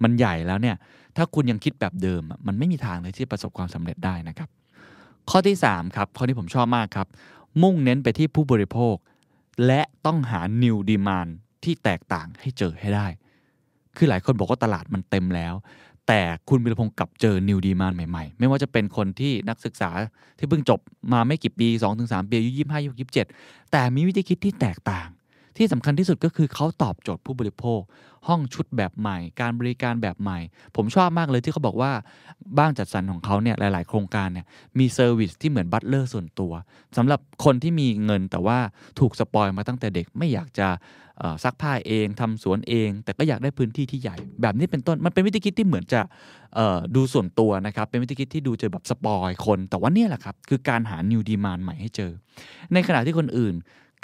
มันใหญ่แล้วเนี่ยถ้าคุณยังคิดแบบเดิมมันไม่มีทางเลยที่ประสบความสำเร็จได้นะครับ ข้อที่3ครับข้อที่ผมชอบมากครับมุ่งเน้นไปที่ผู้บริโภค และต้องหา new demand ที่แตกต่างให้เจอให้ได้คือหลายคนบอกว่าตลาดมันเต็มแล้ว แต่คุณมิรพงศ์กลับเจอนิวดีมานใหม่ๆ ไม่ว่าจะเป็นคนที่นักศึกษาที่เพิ่งจบมาไม่กี่ปี2-3ปีอายุยี่สิบห้ายุยี่สิบเจ็ดแต่มีวิธีคิดที่แตกต่าง ที่สำคัญที่สุดก็คือเขาตอบโจทย์ผู้บริโภคห้องชุดแบบใหม่การบริการแบบใหม่ ผมชอบมากเลยที่เขาบอกว่าบ้านจัดสรรของเขาเนี่ยหลายๆ โครงการเนี่ยมีเซอร์วิสที่เหมือนบัตเลอร์ส่วนตัว สำหรับคนที่มีเงินแต่ว่าถูกสปอยมาตั้งแต่เด็กไม่อยากจะซักผ้าเองทำสวนเอง แต่ก็อยากได้พื้นที่ที่ใหญ่แบบนี้เป็นต้น มันเป็นวิธีคิดที่เหมือนจะดูส่วนตัวนะครับ เป็นวิธีคิดที่ดูจะแบบสปอยคน แต่ว่านี่แหละครับคือการหา new demand ใหม่ให้เจอ ในขณะที่คนอื่น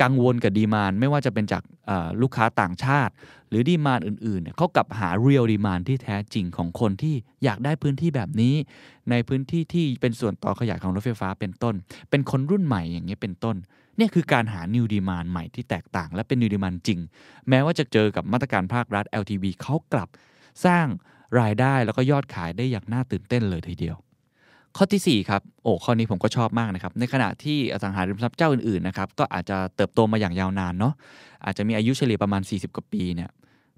กังวลกับดีมานไม่ว่าจะเป็นจากลูกค้าต่างชาติรือดีมานอื่นๆเขากลับหาเรียลดีมานที่แท้จริงของคนที่อยากได้พื้นที่แบบนี้ ในพื้นที่ที่เป็นส่วนต่อขยายของรถไฟฟ้าเป็นต้น เป็นคนรุ่นใหม่อย่างเงี้ยเป็นต้นนี่คือการหานิวดีมานใหม่ที่แตกต่างและเป็นนิวดีมานจริง แม้ว่าจะเจอกับมาตรการภาครัฐ LTV เขากลับสร้างรายได้แล้วก็ยอดขายได้อย่างน่าตื่นเต้นเลยทีเดียว ข้อที่4ครับ โอ้ข้อนี้ผมก็ชอบมากนะครับ ในขณะที่อสังหาริมทรัพย์เจ้าอื่นๆนะครับก็อาจจะเติบโตมาอย่างยาวนานเนาะ อาจจะมีอายุเฉลี่ยประมาณ 40กว่าปีเนี่ย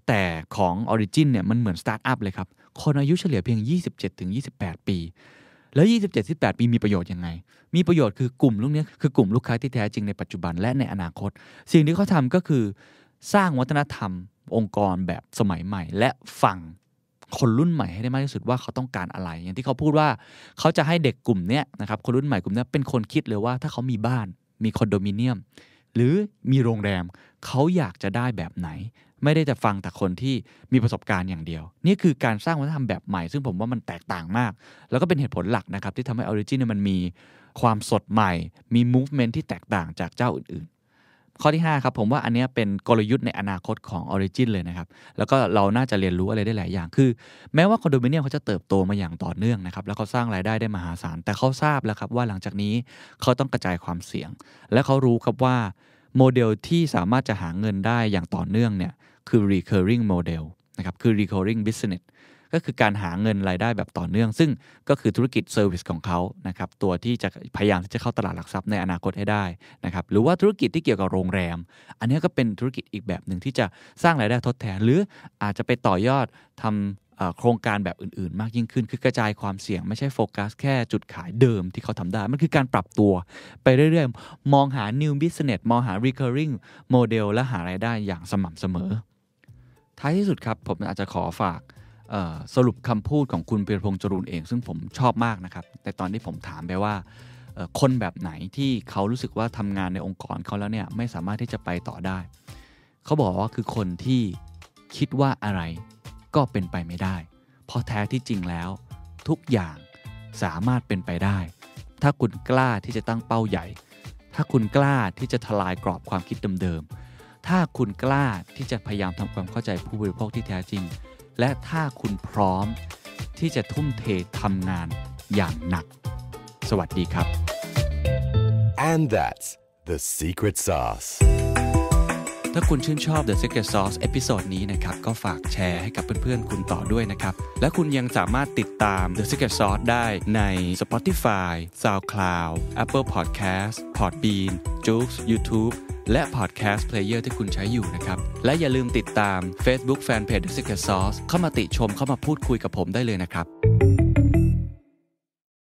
แต่ของ Origin เนี่ยมันเหมือนสตาร์ทอัพเลยครับ คนอายุเฉลี่ยเพียง 27-28 ปี แล้ว 2 7 2 8 ปีมีประโยชน์ยังไง มีประโยชน์คือกลุ่มลูกนี้คือกลุ่มลูกค้าที่แท้จริงในปัจจุบันและในอนาคต สิ่งที่เขาทำก็คือสร้างวัฒนธรรมองค์กรแบบสมัยใหม่ และฟังคนรุ่นใหม่ให้ได้มากที่สุดว่าเขาต้องการอะไร อย่างที่เขาพูดว่าเขาจะให้เด็กกลุ่มนี้นะครับคนรุ่นใหม่กลุ่มนี้เป็นคนคิดเลยว่าถ้าเขามีบ้าน มีคอนโดมิเนียมหรือมีโรงแรมเขาอยากจะได้แบบไหน ไม่ได้จะฟังแต่คนที่มีประสบการณ์อย่างเดียว นี่คือการสร้างวัฒนธรรมแบบใหม่ซึ่งผมว่ามันแตกต่างมาก แล้วก็เป็นเหตุผลหลักนะครับ ที่ทำให้ออริจินมันมีความสดใหม่ มีมูฟเมนที่แตกต่างจากเจ้าอื่นข้อที่5ครับผมว่าอันนี้เป็นกลยุทธ์ในอนาคตของ Origin เลยนะครับ แล้วก็เราน่าจะเรียนรู้อะไรได้หลายอย่าง คือ แม้ว่าคอนโดมิเนียมเขาจะเติบโตมาอย่างต่อเนื่องนะครับ แล้วเขาสร้างรายได้ได้มหาศาล แต่เขาทราบแล้วครับว่าหลังจากนี้เขาต้องกระจายความเสี่ยง และเขารู้ครับว่าโมเดลที่สามารถจะหาเงินได้อย่างต่อเนื่องเนี่ยคือ recurring model นะครับคือ recurring business ก็คือการหาเงินรายได้แบบต่อเนื่อง ซึ่งก็คือธุรกิจเซอร์วิสของเขานะครับตัวที่จะพยายามที่จะเข้าตลาดหลักทรัพย์ในอนาคตให้ได้นะครับหรือว่าธุรกิจที่เกี่ยวกับโรงแรม อันนี้ก็เป็นธุรกิจอีกแบบหนึ่งที่จะสร้างรายได้ทดแทน หรืออาจจะไปต่อยอดทำโครงการแบบอื่นๆมากยิ่งขึ้นคือกระจายความเสี่ยง ไม่ใช่โฟกัสแค่จุดขายเดิมที่เขาทำได้มันคือการปรับตัวไปเรื่อยๆมองหา new business มองหา recurring model และหารายได้อย่างสม่ำเสมอท้ายที่สุดครับผมอาจจะขอฝากสรุปคำพูดของคุณเปียรพงษ์จรูนเองซึ่งผมชอบมากนะครับ แต่ตอนที่ผมถามไปว่า คนแบบไหนที่เขารู้สึกว่าทำงานในองค์กรเขาแล้วเนี่ยไม่สามารถที่จะไปต่อได้ เขาบอกว่าคือคนที่คิดว่าอะไรก็เป็นไปไม่ได้เพราะแท้ที่จริงแล้ว ทุกอย่างสามารถเป็นไปได้ ถ้าคุณกล้าที่จะตั้งเป้าใหญ่ ถ้าคุณกล้าที่จะทลายกรอบความคิดเดิมๆถ้าคุณกล้าที่จะพยายามทำความเข้าใจผู้บริโภคที่แท้จริงและถ้าคุณพร้อม ที่จะทุ่มเททำงานอย่างหนัก สวัสดีครับ and that's the secret sauce ถ้าคุณชื่นชอบ The Secret Sauce เอพิโซดนี้นะครับ ก็ฝากแชร์ให้กับเพื่อนๆ คุณต่อด้วยนะครับ และคุณยังสามารถติดตาม The Secret Sauce ได้ใน Spotify, SoundCloud, Apple Podcast, Podbean, j o o x YouTube และ Podcast Player ที่คุณใช้อยู่นะครับ และอย่าลืมติดตาม Facebook Fanpage The Secret Sauce เข้ามาติชมเข้ามาพูดคุยกับผมได้เลยนะครับ